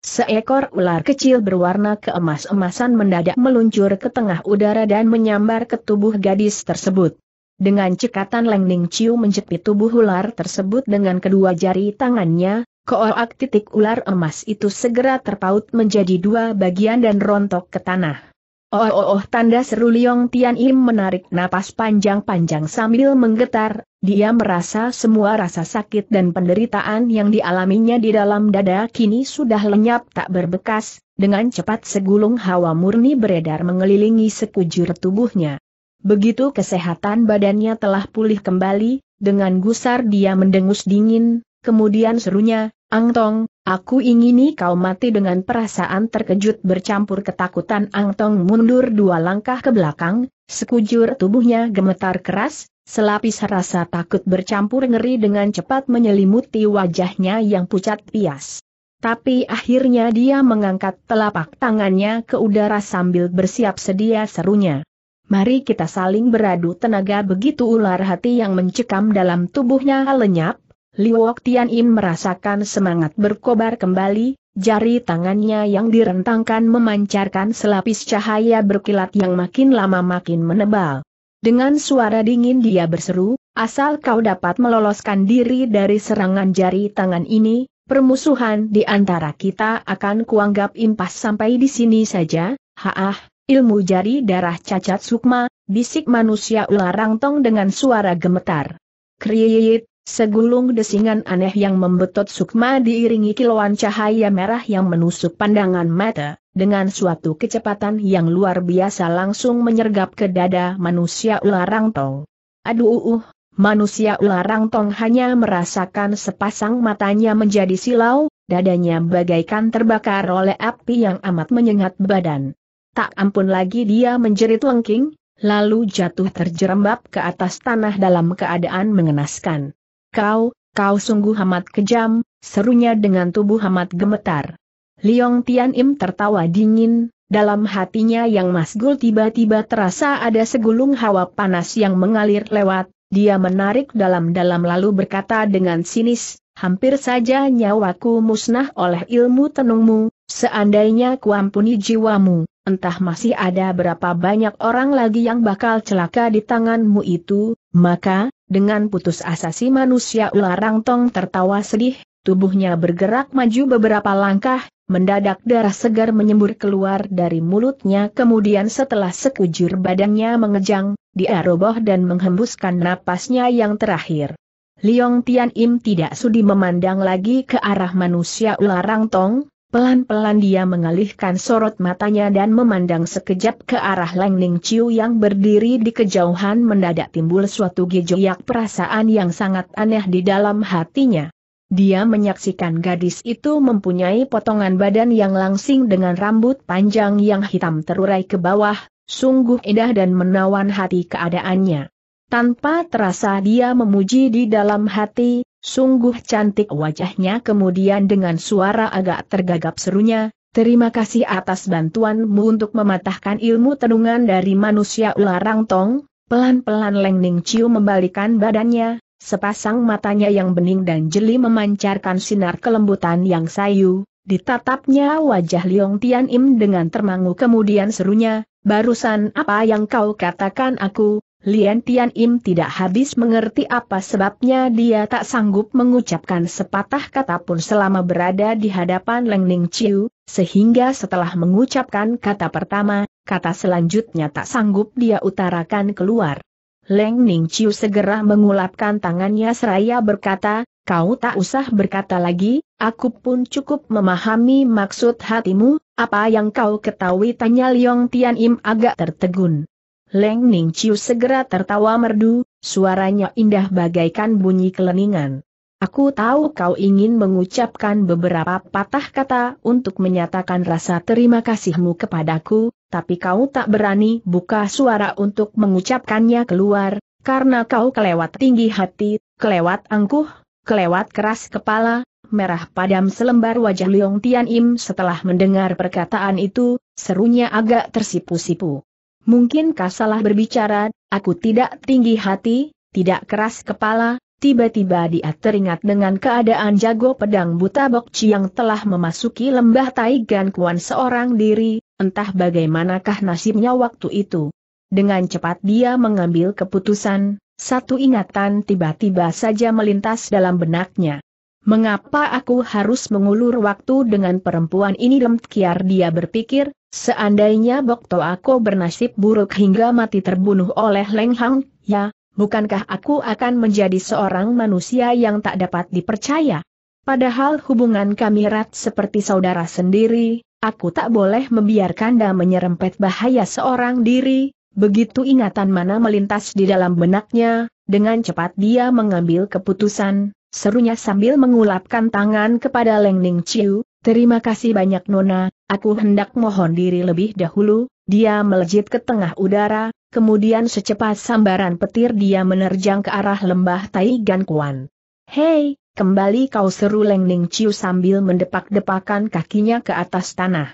Seekor ular kecil berwarna keemas-emasan mendadak meluncur ke tengah udara dan menyambar ke tubuh gadis tersebut. Dengan cekatan Leng Ning Chiu menjepit tubuh ular tersebut dengan kedua jari tangannya, koak titik ular emas itu segera terpaut menjadi dua bagian dan rontok ke tanah. Oh oh oh tanda seru Liong Tian Im menarik napas panjang-panjang sambil menggetar, dia merasa semua rasa sakit dan penderitaan yang dialaminya di dalam dada kini sudah lenyap tak berbekas, dengan cepat segulung hawa murni beredar mengelilingi sekujur tubuhnya. Begitu kesehatan badannya telah pulih kembali, dengan gusar dia mendengus dingin, kemudian serunya, Ang Tong, aku ingini kau mati dengan perasaan terkejut bercampur ketakutan Ang Tong mundur dua langkah ke belakang, sekujur tubuhnya gemetar keras, selapis rasa takut bercampur ngeri dengan cepat menyelimuti wajahnya yang pucat pias. Tapi akhirnya dia mengangkat telapak tangannya ke udara sambil bersiap sedia serunya. Mari kita saling beradu tenaga begitu ular hati yang mencekam dalam tubuhnya lenyap, Liwok Tian Im merasakan semangat berkobar kembali, jari tangannya yang direntangkan memancarkan selapis cahaya berkilat yang makin lama makin menebal. Dengan suara dingin dia berseru, asal kau dapat meloloskan diri dari serangan jari tangan ini, permusuhan di antara kita akan kuanggap impas sampai di sini saja, haah, ilmu jari darah cacat sukma, bisik manusia ular Rangtong dengan suara gemetar. Kriit, Segulung desingan aneh yang membetot sukma diiringi kilauan cahaya merah yang menusuk pandangan mata, dengan suatu kecepatan yang luar biasa langsung menyergap ke dada manusia ularang tong. Aduh uh, uh, manusia ularang tong hanya merasakan sepasang matanya menjadi silau, dadanya bagaikan terbakar oleh api yang amat menyengat badan. Tak ampun lagi dia menjerit lengking, lalu jatuh terjerembab ke atas tanah dalam keadaan mengenaskan. Kau, kau sungguh amat kejam, serunya dengan tubuh amat gemetar. Liong Tian Im tertawa dingin, dalam hatinya yang masgul tiba-tiba terasa ada segulung hawa panas yang mengalir lewat, dia menarik dalam-dalam lalu berkata dengan sinis, hampir saja nyawaku musnah oleh ilmu tenungmu, seandainya kuampuni jiwamu, entah masih ada berapa banyak orang lagi yang bakal celaka di tanganmu itu, maka, dengan putus asa si manusia ularang tong tertawa sedih, tubuhnya bergerak maju beberapa langkah, mendadak darah segar menyembur keluar dari mulutnya kemudian setelah sekujur badannya mengejang, dia roboh dan menghembuskan napasnya yang terakhir. Liong Tian Im tidak sudi memandang lagi ke arah manusia ularang tong, Pelan-pelan dia mengalihkan sorot matanya dan memandang sekejap ke arah Leng Ning Chiu yang berdiri di kejauhan mendadak timbul suatu gejoyak perasaan yang sangat aneh di dalam hatinya. Dia menyaksikan gadis itu mempunyai potongan badan yang langsing dengan rambut panjang yang hitam terurai ke bawah, sungguh indah dan menawan hati keadaannya. Tanpa terasa dia memuji di dalam hati, Sungguh cantik wajahnya kemudian dengan suara agak tergagap serunya, terima kasih atas bantuanmu untuk mematahkan ilmu tenungan dari manusia ular rangtong, pelan-pelan Leng Ning Chiu membalikan badannya, sepasang matanya yang bening dan jeli memancarkan sinar kelembutan yang sayu, ditatapnya wajah Liong Tian Im dengan termangu kemudian serunya, barusan apa yang kau katakan aku, Lian Tian Im tidak habis mengerti apa sebabnya dia tak sanggup mengucapkan sepatah kata pun selama berada di hadapan Leng Ning Chiu, sehingga setelah mengucapkan kata pertama, kata selanjutnya tak sanggup dia utarakan keluar. Leng Ning Chiu segera mengulapkan tangannya seraya berkata, kau tak usah berkata lagi, aku pun cukup memahami maksud hatimu, apa yang kau ketahui tanya Liong Tian Im agak tertegun. Leng Ning Chiu segera tertawa merdu, suaranya indah bagaikan bunyi keleningan. Aku tahu kau ingin mengucapkan beberapa patah kata untuk menyatakan rasa terima kasihmu kepadaku, tapi kau tak berani buka suara untuk mengucapkannya keluar, karena kau kelewat tinggi hati, kelewat angkuh, kelewat keras kepala, merah padam selembar wajah Leong Tian Im setelah mendengar perkataan itu, serunya agak tersipu-sipu. Mungkin salah berbicara, aku tidak tinggi hati, tidak keras kepala, tiba-tiba dia teringat dengan keadaan jago pedang buta Bokci yang telah memasuki lembah Taigan Kuan seorang diri, entah bagaimanakah nasibnya waktu itu. Dengan cepat dia mengambil keputusan, satu ingatan tiba-tiba saja melintas dalam benaknya. Mengapa aku harus mengulur waktu dengan perempuan ini lemkiar dia berpikir, Seandainya Bokto aku bernasib buruk hingga mati terbunuh oleh Leng Hang, ya, bukankah aku akan menjadi seorang manusia yang tak dapat dipercaya? Padahal hubungan kami erat seperti saudara sendiri, aku tak boleh membiarkan dan menyerempet bahaya seorang diri, Begitu ingatan mana melintas di dalam benaknya, dengan cepat dia mengambil keputusan, serunya sambil mengulapkan tangan kepada Leng Ning Chiu, terima kasih banyak Nona, Aku hendak mohon diri lebih dahulu, dia melejit ke tengah udara, kemudian secepat sambaran petir dia menerjang ke arah lembah Tai Gan Kuan. Hei, kembali kau seru Leng Ning Chiu sambil mendepak-depakan kakinya ke atas tanah.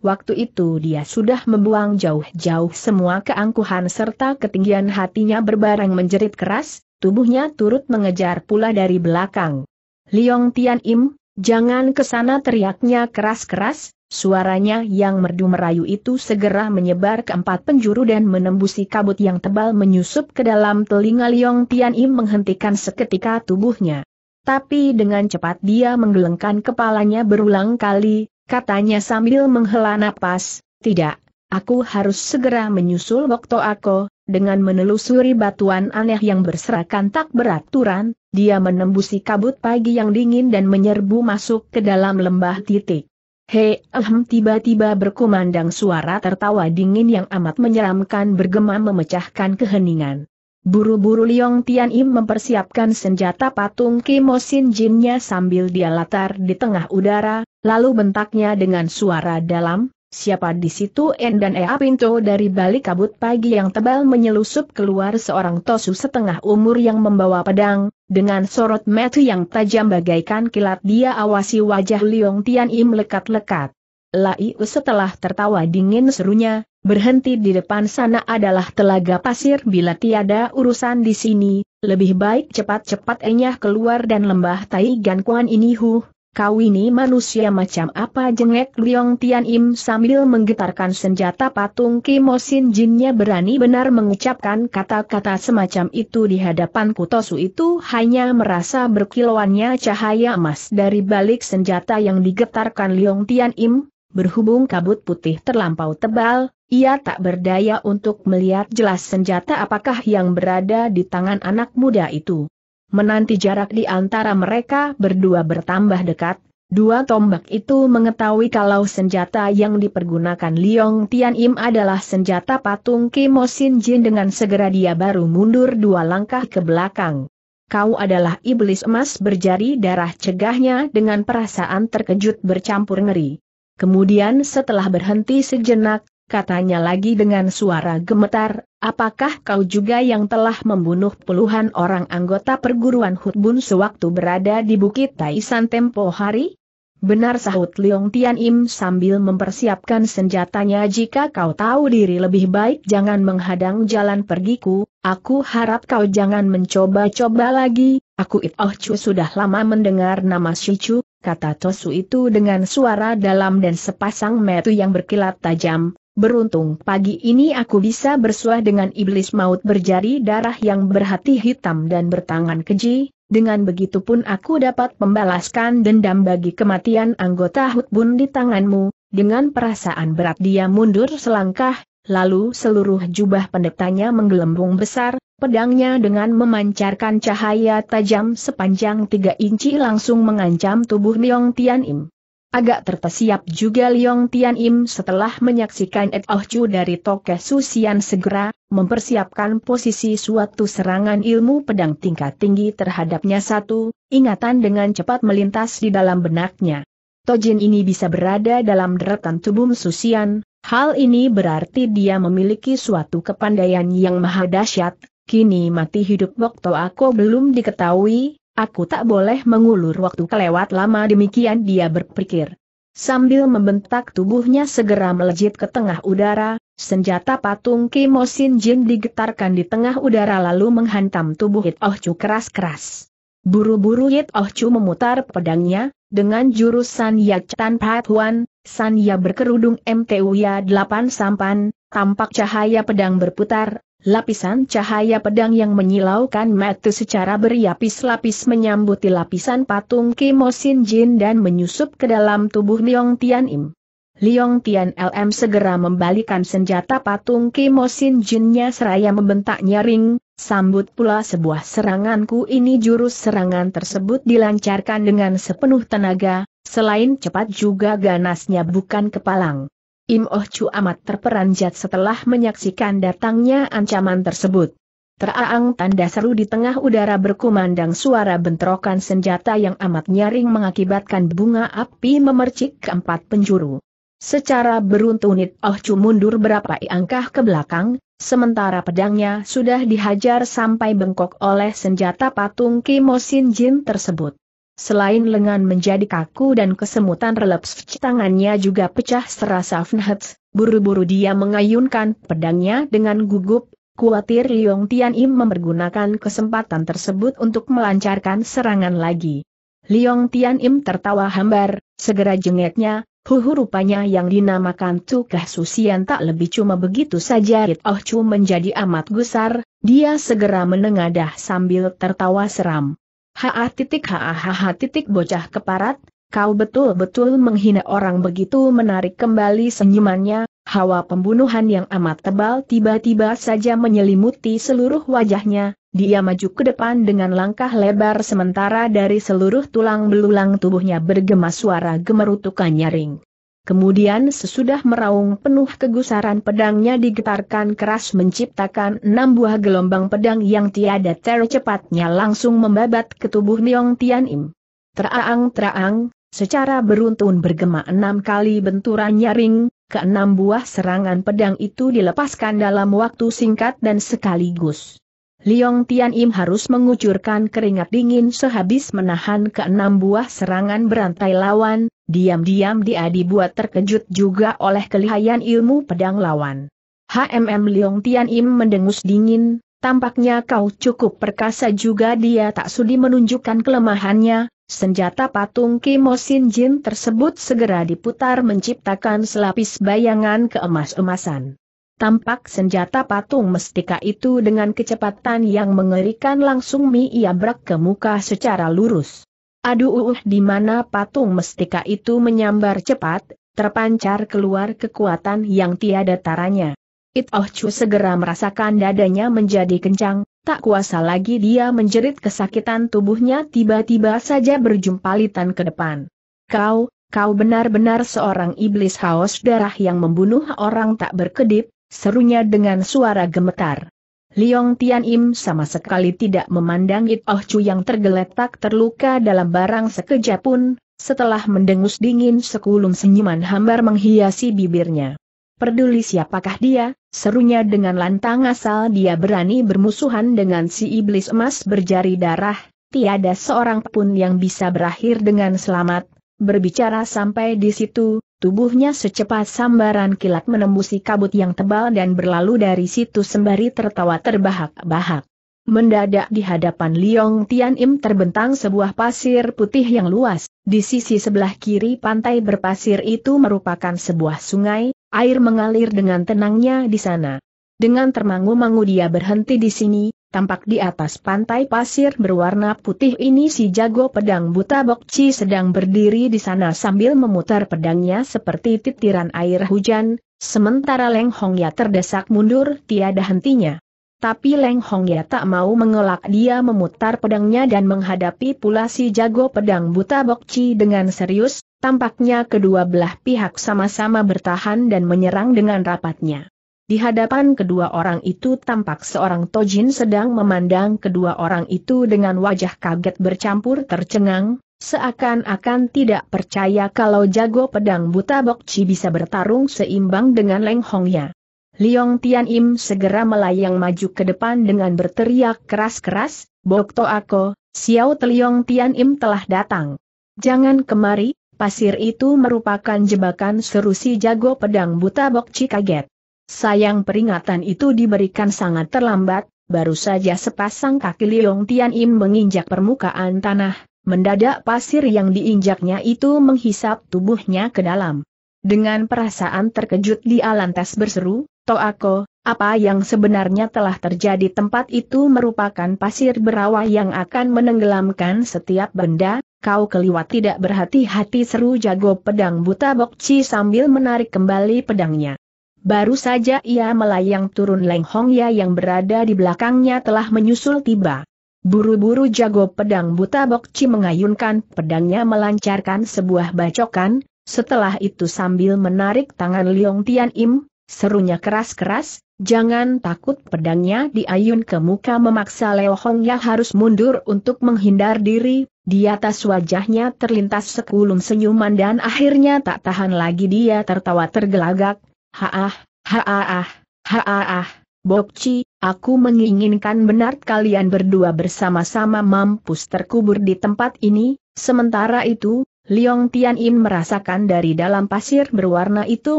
Waktu itu dia sudah membuang jauh-jauh semua keangkuhan serta ketinggian hatinya berbareng menjerit keras, tubuhnya turut mengejar pula dari belakang. Liong Tian Im, jangan kesana teriaknya keras-keras, Suaranya yang merdu merayu itu segera menyebar ke empat penjuru dan menembusi kabut yang tebal menyusup ke dalam telinga Liong Tian Im menghentikan seketika tubuhnya. Tapi dengan cepat dia menggelengkan kepalanya berulang kali, katanya sambil menghela napas, tidak, aku harus segera menyusul waktu aku, dengan menelusuri batuan aneh yang berserakan tak beraturan, dia menembusi kabut pagi yang dingin dan menyerbu masuk ke dalam lembah titik. Hei, ehem tiba-tiba berkumandang suara tertawa dingin yang amat menyeramkan bergema memecahkan keheningan. Buru-buru Liong Tian Im mempersiapkan senjata patung Kimosin Jinnya sambil dia latar di tengah udara, lalu bentaknya dengan suara dalam, Siapa di situ En dan Ea Pinto dari balik kabut pagi yang tebal menyelusup keluar seorang tosu setengah umur yang membawa pedang, dengan sorot mata yang tajam bagaikan kilat dia awasi wajah Liong Tian Im lekat-lekat. Laiu setelah tertawa dingin serunya, berhenti di depan sana adalah telaga pasir bila tiada urusan di sini, lebih baik cepat-cepat enyah keluar dan lembah Tai Kuan ini huh, Kau ini manusia macam apa jengek Liong Tian Im sambil menggetarkan senjata patung Kimo Jinnya berani benar mengucapkan kata-kata semacam itu di hadapan Kutosu itu hanya merasa berkilauannya cahaya emas dari balik senjata yang digetarkan Liong Tian Im, berhubung kabut putih terlampau tebal, ia tak berdaya untuk melihat jelas senjata apakah yang berada di tangan anak muda itu menanti jarak di antara mereka berdua bertambah dekat, dua tombak itu mengetahui kalau senjata yang dipergunakan Liong Tian Im adalah senjata patung Kimo Sin Jin dengan segera dia baru mundur dua langkah ke belakang. Kau adalah iblis emas berjari darah cegahnya dengan perasaan terkejut bercampur ngeri. Kemudian setelah berhenti sejenak, katanya lagi dengan suara gemetar, apakah kau juga yang telah membunuh puluhan orang anggota perguruan Hutbun sewaktu berada di Bukit Taisan tempo hari? Benar sahut Leong Tian Im sambil mempersiapkan senjatanya jika kau tahu diri lebih baik jangan menghadang jalan pergiku, aku harap kau jangan mencoba-coba lagi, aku It Oh Chu sudah lama mendengar nama Shichu, kata Tosu itu dengan suara dalam dan sepasang metu yang berkilat tajam, beruntung pagi ini aku bisa bersuah dengan iblis maut berjari darah yang berhati hitam dan bertangan keji, dengan begitu pun aku dapat membalaskan dendam bagi kematian anggota Hutbun di tanganmu, dengan perasaan berat dia mundur selangkah, lalu seluruh jubah pendetanya menggelembung besar, pedangnya dengan memancarkan cahaya tajam sepanjang tiga inci langsung mengancam tubuh Niong Tian Im. Agak tertesiap juga Liong Tian Im setelah menyaksikan Ed Oh Chu dari Toke Susian segera, mempersiapkan posisi suatu serangan ilmu pedang tingkat tinggi terhadapnya satu, ingatan dengan cepat melintas di dalam benaknya. Tojin ini bisa berada dalam deretan tubuh Susian, hal ini berarti dia memiliki suatu kepandaian yang maha dahsyat, kini mati hidup waktu aku belum diketahui, Aku tak boleh mengulur waktu kelewat lama demikian dia berpikir. Sambil membentak tubuhnya segera melejit ke tengah udara, senjata patung Kimo Sin Jin digetarkan di tengah udara lalu menghantam tubuh Hit Oh Chu keras-keras. Buru-buru Hit Oh Chu memutar pedangnya, dengan jurusan Yak Chan Pat San Sanya berkerudung MTU Ya 8 sampan, tampak cahaya pedang berputar, Lapisan cahaya pedang yang menyilaukan metu secara beriapis-lapis menyambuti lapisan patung Kimo Jin dan menyusup ke dalam tubuh Liong Tian Im. Liong Tian LM segera membalikan senjata patung Kimo Sin Jinnya seraya membentak nyaring, sambut pula sebuah seranganku ini jurus serangan tersebut dilancarkan dengan sepenuh tenaga, selain cepat juga ganasnya bukan kepalang. Im Oh Chu amat terperanjat setelah menyaksikan datangnya ancaman tersebut. Teraang tanda seru di tengah udara berkumandang suara bentrokan senjata yang amat nyaring mengakibatkan bunga api memercik keempat penjuru. Secara beruntunit Oh Chu mundur berapa angkah ke belakang, sementara pedangnya sudah dihajar sampai bengkok oleh senjata patung Kimo Sin Jin tersebut. Selain lengan menjadi kaku dan kesemutan releps tangannya juga pecah serasa Fnhets, buru-buru dia mengayunkan pedangnya dengan gugup, kuatir Liong Tian Im mempergunakan kesempatan tersebut untuk melancarkan serangan lagi. Liong Tian Im tertawa hambar, segera jengeknya, Huhu rupanya yang dinamakan Tukah Susian tak lebih cuma begitu saja It Oh Chu menjadi amat gusar, dia segera menengadah sambil tertawa seram. Haa titik haa haa titik bocah keparat, kau betul-betul menghina orang begitu menarik kembali senyumannya, hawa pembunuhan yang amat tebal tiba-tiba saja menyelimuti seluruh wajahnya, dia maju ke depan dengan langkah lebar sementara dari seluruh tulang belulang tubuhnya bergema suara gemerutukannya ring. Kemudian sesudah meraung penuh kegusaran pedangnya digetarkan keras menciptakan enam buah gelombang pedang yang tiada tercepatnya langsung membabat ke tubuh Niong Tian Im. Teraang-teraang, secara beruntun bergema enam kali benturan nyaring, keenam buah serangan pedang itu dilepaskan dalam waktu singkat dan sekaligus. Liong Tian Im harus mengucurkan keringat dingin sehabis menahan keenam buah serangan berantai lawan, Diam-diam dia dibuat terkejut juga oleh kelihayan ilmu pedang lawan. HMM Leong Tian Im mendengus dingin, tampaknya kau cukup perkasa juga dia tak sudi menunjukkan kelemahannya, senjata patung Kimosin Jin tersebut segera diputar menciptakan selapis bayangan keemas-emasan. Tampak senjata patung mestika itu dengan kecepatan yang mengerikan langsung ia miabrak ke muka secara lurus. Aduh uh, uh, di mana patung mestika itu menyambar cepat, terpancar keluar kekuatan yang tiada taranya. It Oh Chu segera merasakan dadanya menjadi kencang, tak kuasa lagi dia menjerit kesakitan tubuhnya tiba-tiba saja berjumpalitan ke depan. Kau, kau benar-benar seorang iblis haus darah yang membunuh orang tak berkedip, serunya dengan suara gemetar. Liong Tian Im sama sekali tidak memandang It Oh ah Chu yang tergeletak terluka dalam barang sekejap pun, setelah mendengus dingin sekulum senyuman hambar menghiasi bibirnya. Peduli siapakah dia, serunya dengan lantang asal dia berani bermusuhan dengan si iblis emas berjari darah, tiada seorang pun yang bisa berakhir dengan selamat, berbicara sampai di situ, Tubuhnya secepat sambaran kilat menembusi kabut yang tebal dan berlalu dari situ sembari tertawa terbahak-bahak. Mendadak di hadapan Liong Tian Im terbentang sebuah pasir putih yang luas, di sisi sebelah kiri pantai berpasir itu merupakan sebuah sungai, air mengalir dengan tenangnya di sana. Dengan termangu-mangu dia berhenti di sini, tampak di atas pantai pasir berwarna putih ini si jago pedang buta Bokci sedang berdiri di sana sambil memutar pedangnya seperti titiran air hujan, sementara Leng Hongya terdesak mundur tiada hentinya. Tapi Leng Hongya tak mau mengelak dia memutar pedangnya dan menghadapi pula si jago pedang buta Bokci dengan serius, tampaknya kedua belah pihak sama-sama bertahan dan menyerang dengan rapatnya. Di hadapan kedua orang itu tampak seorang Tojin sedang memandang kedua orang itu dengan wajah kaget bercampur tercengang, seakan-akan tidak percaya kalau jago pedang buta Bokci bisa bertarung seimbang dengan Leng Hongya. Liong Tian Im segera melayang maju ke depan dengan berteriak keras-keras, Bokto Ako, Xiao Teliong Tian Im telah datang. Jangan kemari, pasir itu merupakan jebakan seru si jago pedang buta Bokci kaget. Sayang peringatan itu diberikan sangat terlambat, baru saja sepasang kaki Liong Tian Im menginjak permukaan tanah, mendadak pasir yang diinjaknya itu menghisap tubuhnya ke dalam. Dengan perasaan terkejut dia lantas berseru, Toako, apa yang sebenarnya telah terjadi tempat itu merupakan pasir berawa yang akan menenggelamkan setiap benda, kau keliwat tidak berhati-hati seru jago pedang buta Bokci sambil menarik kembali pedangnya. Baru saja ia melayang turun Leng Hong Ya yang berada di belakangnya telah menyusul tiba. Buru-buru jago pedang buta Bokci mengayunkan pedangnya melancarkan sebuah bacokan, setelah itu sambil menarik tangan Liong Tian Im, serunya keras-keras, jangan takut pedangnya diayun ke muka memaksa Leo Hong Ya harus mundur untuk menghindar diri, di atas wajahnya terlintas sekulum senyuman dan akhirnya tak tahan lagi dia tertawa tergelagak, Haah, haah, haah, Bokci, aku menginginkan benar kalian berdua bersama-sama mampus terkubur di tempat ini, sementara itu, Liong Tian merasakan dari dalam pasir berwarna itu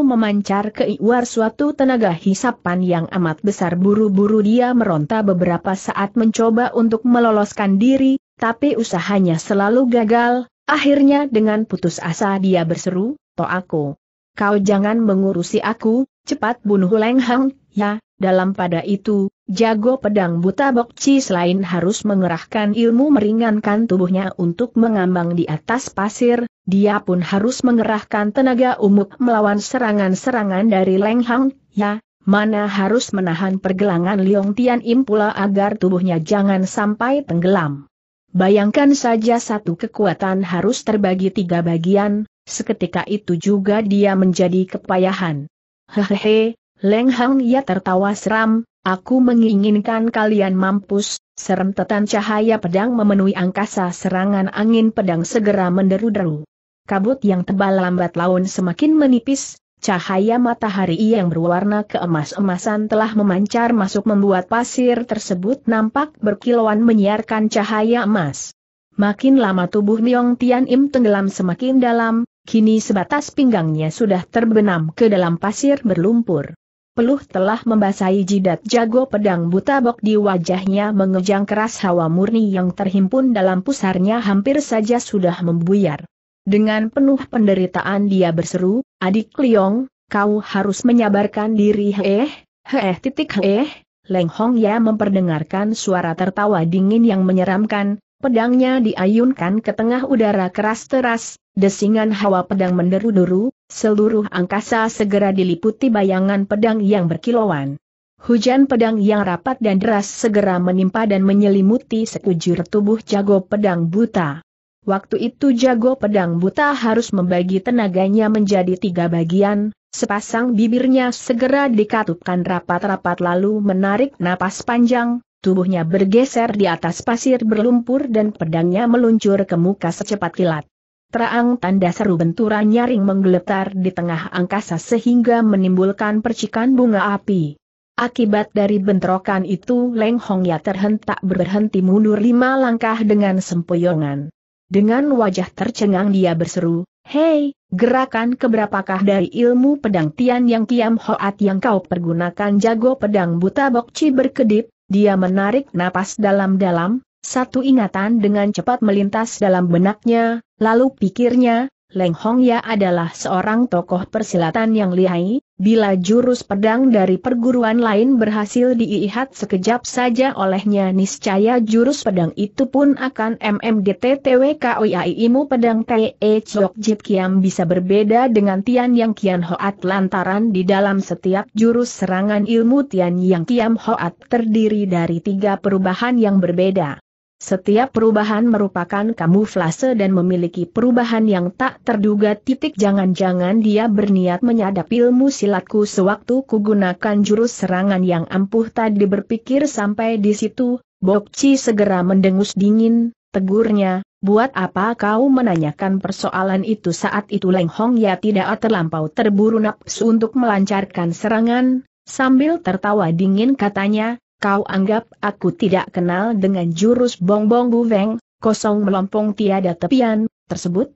memancar ke iwar suatu tenaga hisapan yang amat besar buru-buru dia meronta beberapa saat mencoba untuk meloloskan diri, tapi usahanya selalu gagal, akhirnya dengan putus asa dia berseru, "To aku." Kau jangan mengurusi aku, cepat bunuh Leng Hang, ya, dalam pada itu, jago pedang buta Bokci selain harus mengerahkan ilmu meringankan tubuhnya untuk mengambang di atas pasir, dia pun harus mengerahkan tenaga umuk melawan serangan-serangan dari Leng Hang, ya, mana harus menahan pergelangan Liong Tian Im pula agar tubuhnya jangan sampai tenggelam. Bayangkan saja satu kekuatan harus terbagi tiga bagian, Seketika itu juga dia menjadi kepayahan. Hehehe, Leng Hang ia tertawa seram, aku menginginkan kalian mampus, serem tetan cahaya pedang memenuhi angkasa serangan angin pedang segera menderu-deru. Kabut yang tebal lambat laun semakin menipis, Cahaya matahari yang berwarna keemas-emasan telah memancar masuk membuat pasir tersebut nampak berkilauan menyiarkan cahaya emas. Makin lama tubuh Niong Tian Im tenggelam semakin dalam, Kini sebatas pinggangnya sudah terbenam ke dalam pasir berlumpur. Peluh telah membasahi jidat jago pedang buta bok di wajahnya mengejang keras hawa murni yang terhimpun dalam pusarnya hampir saja sudah membuyar. Dengan penuh penderitaan dia berseru, adik Liong, kau harus menyabarkan diri heh, heh titik heh, Leng Hong Ya memperdengarkan suara tertawa dingin yang menyeramkan, Pedangnya diayunkan ke tengah udara keras-teras, desingan hawa pedang menderu-deru, seluruh angkasa segera diliputi bayangan pedang yang berkilauan. Hujan pedang yang rapat dan deras segera menimpa dan menyelimuti sekujur tubuh jago pedang buta. Waktu itu jago pedang buta harus membagi tenaganya menjadi tiga bagian, sepasang bibirnya segera dikatupkan rapat-rapat lalu menarik napas panjang, Tubuhnya bergeser di atas pasir berlumpur dan pedangnya meluncur ke muka secepat kilat. Terang tanda seru benturan nyaring menggeletar di tengah angkasa sehingga menimbulkan percikan bunga api. Akibat dari bentrokan itu Leng Hong Ya terhentak berhenti mundur lima langkah dengan sempoyongan. Dengan wajah tercengang dia berseru, Hei, gerakan keberapakah dari ilmu pedang Tian Yang Kiam Hoat yang kau pergunakan jago pedang buta bokci berkedip, dia menarik napas dalam-dalam, satu ingatan dengan cepat melintas dalam benaknya, lalu pikirnya, Leng Hong Ya adalah seorang tokoh persilatan yang lihai, bila jurus pedang dari perguruan lain berhasil diihat sekejap saja olehnya niscaya jurus pedang itu pun akan imu pedang TE Chok Jit Kiam bisa berbeda dengan Tian Yang Kian Hoat lantaran di dalam setiap jurus serangan ilmu Tian Yang Kiam Hoat terdiri dari tiga perubahan yang berbeda. Setiap perubahan merupakan kamuflase dan memiliki perubahan yang tak terduga titik jangan-jangan dia berniat menyadap ilmu silatku sewaktu kugunakan jurus serangan yang ampuh tadi berpikir sampai di situ, Bokci segera mendengus dingin, tegurnya, buat apa kau menanyakan persoalan itu saat itu Leng Hong ya tidak terlampau terburu nafsu untuk melancarkan serangan, sambil tertawa dingin katanya, kau anggap aku tidak kenal dengan jurus bongbong buveng, kosong melompong tiada tepian, tersebut?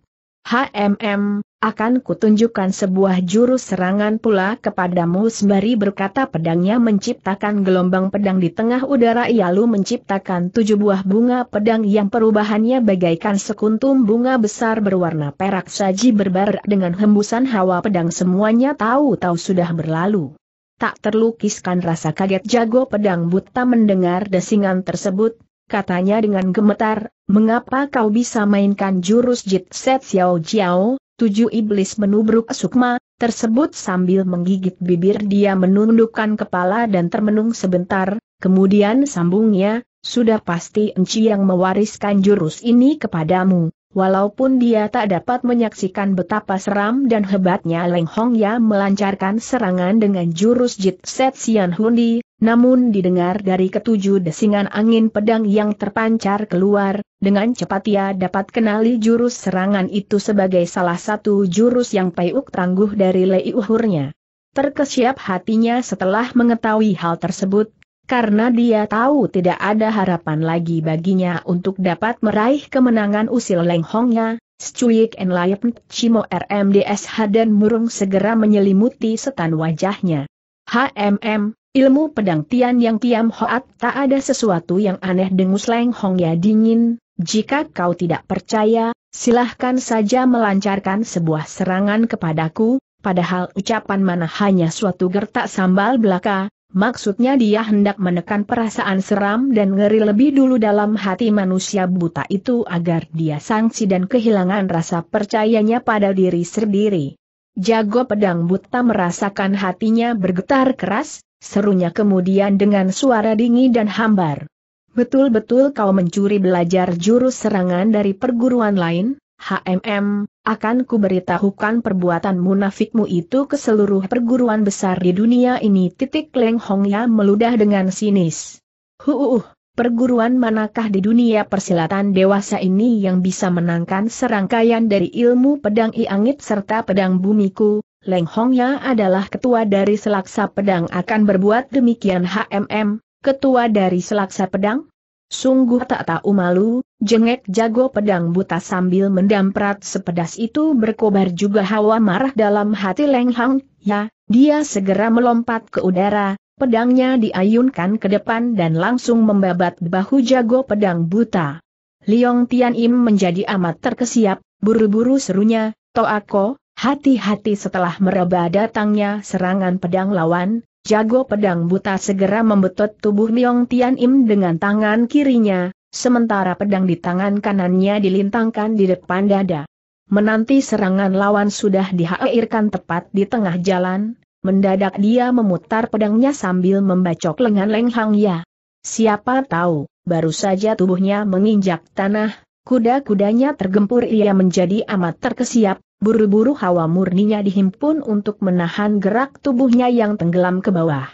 HMM, akan kutunjukkan sebuah jurus serangan pula kepadamu sembari berkata pedangnya menciptakan gelombang pedang di tengah udara lalu menciptakan tujuh buah bunga pedang yang perubahannya bagaikan sekuntum bunga besar berwarna perak saji berbar dengan hembusan hawa pedang semuanya tahu-tahu sudah berlalu tak terlukiskan rasa kaget jago pedang buta mendengar desingan tersebut, katanya dengan gemetar, mengapa kau bisa mainkan jurus Jit Set Xiao Jiao, tujuh iblis menubruk sukma, tersebut sambil menggigit bibir dia menundukkan kepala dan termenung sebentar, kemudian sambungnya, sudah pasti enci yang mewariskan jurus ini kepadamu. Walaupun dia tak dapat menyaksikan betapa seram dan hebatnya Leng Hong Ya melancarkan serangan dengan jurus Jit Set Sian Hundi, namun didengar dari ketujuh desingan angin pedang yang terpancar keluar, dengan cepat ia dapat kenali jurus serangan itu sebagai salah satu jurus yang payuk tangguh dari Lei Uhurnya. Terkesiap hatinya setelah mengetahui hal tersebut, karena dia tahu tidak ada harapan lagi baginya untuk dapat meraih kemenangan usil Leng Hongnya, Scuik en Lion Chimo RMDSH dan murung segera menyelimuti setan wajahnya. HMM, ilmu pedang Tian yang tiam Hoat tak ada sesuatu yang aneh dengus Leng ya dingin, jika kau tidak percaya, silahkan saja melancarkan sebuah serangan kepadaku, padahal ucapan mana hanya suatu gertak sambal belaka, Maksudnya dia hendak menekan perasaan seram dan ngeri lebih dulu dalam hati manusia buta itu agar dia sangsi dan kehilangan rasa percayanya pada diri sendiri. Jago pedang buta merasakan hatinya bergetar keras, serunya kemudian dengan suara dingin dan hambar. Betul-betul kau mencuri belajar jurus serangan dari perguruan lain, HMM, akan kuberitahukan perbuatan munafikmu itu ke seluruh perguruan besar di dunia ini. Titik Leng Hongya meludah dengan sinis. Huuuh, perguruan manakah di dunia persilatan dewasa ini yang bisa menangkan serangkaian dari ilmu pedang iangit serta pedang bumiku? Leng Hongya adalah ketua dari selaksa pedang akan berbuat demikian HMM, ketua dari selaksa pedang? Sungguh tak tahu malu, jengek jago pedang buta sambil mendamprat sepedas itu berkobar juga hawa marah dalam hati Leng Hang, ya, dia segera melompat ke udara, pedangnya diayunkan ke depan dan langsung membabat bahu jago pedang buta. Liong Tian Im menjadi amat terkesiap, buru-buru serunya, Toako, hati-hati setelah meraba datangnya serangan pedang lawan, Jago pedang buta segera membetot tubuh Miong Tian Im dengan tangan kirinya, sementara pedang di tangan kanannya dilintangkan di depan dada. Menanti serangan lawan sudah dihairkan tepat di tengah jalan, mendadak dia memutar pedangnya sambil membacok lengan Leng Hang Ya. Siapa tahu, baru saja tubuhnya menginjak tanah, kuda-kudanya tergempur ia menjadi amat terkesiap, Buru-buru hawa murninya dihimpun untuk menahan gerak tubuhnya yang tenggelam ke bawah.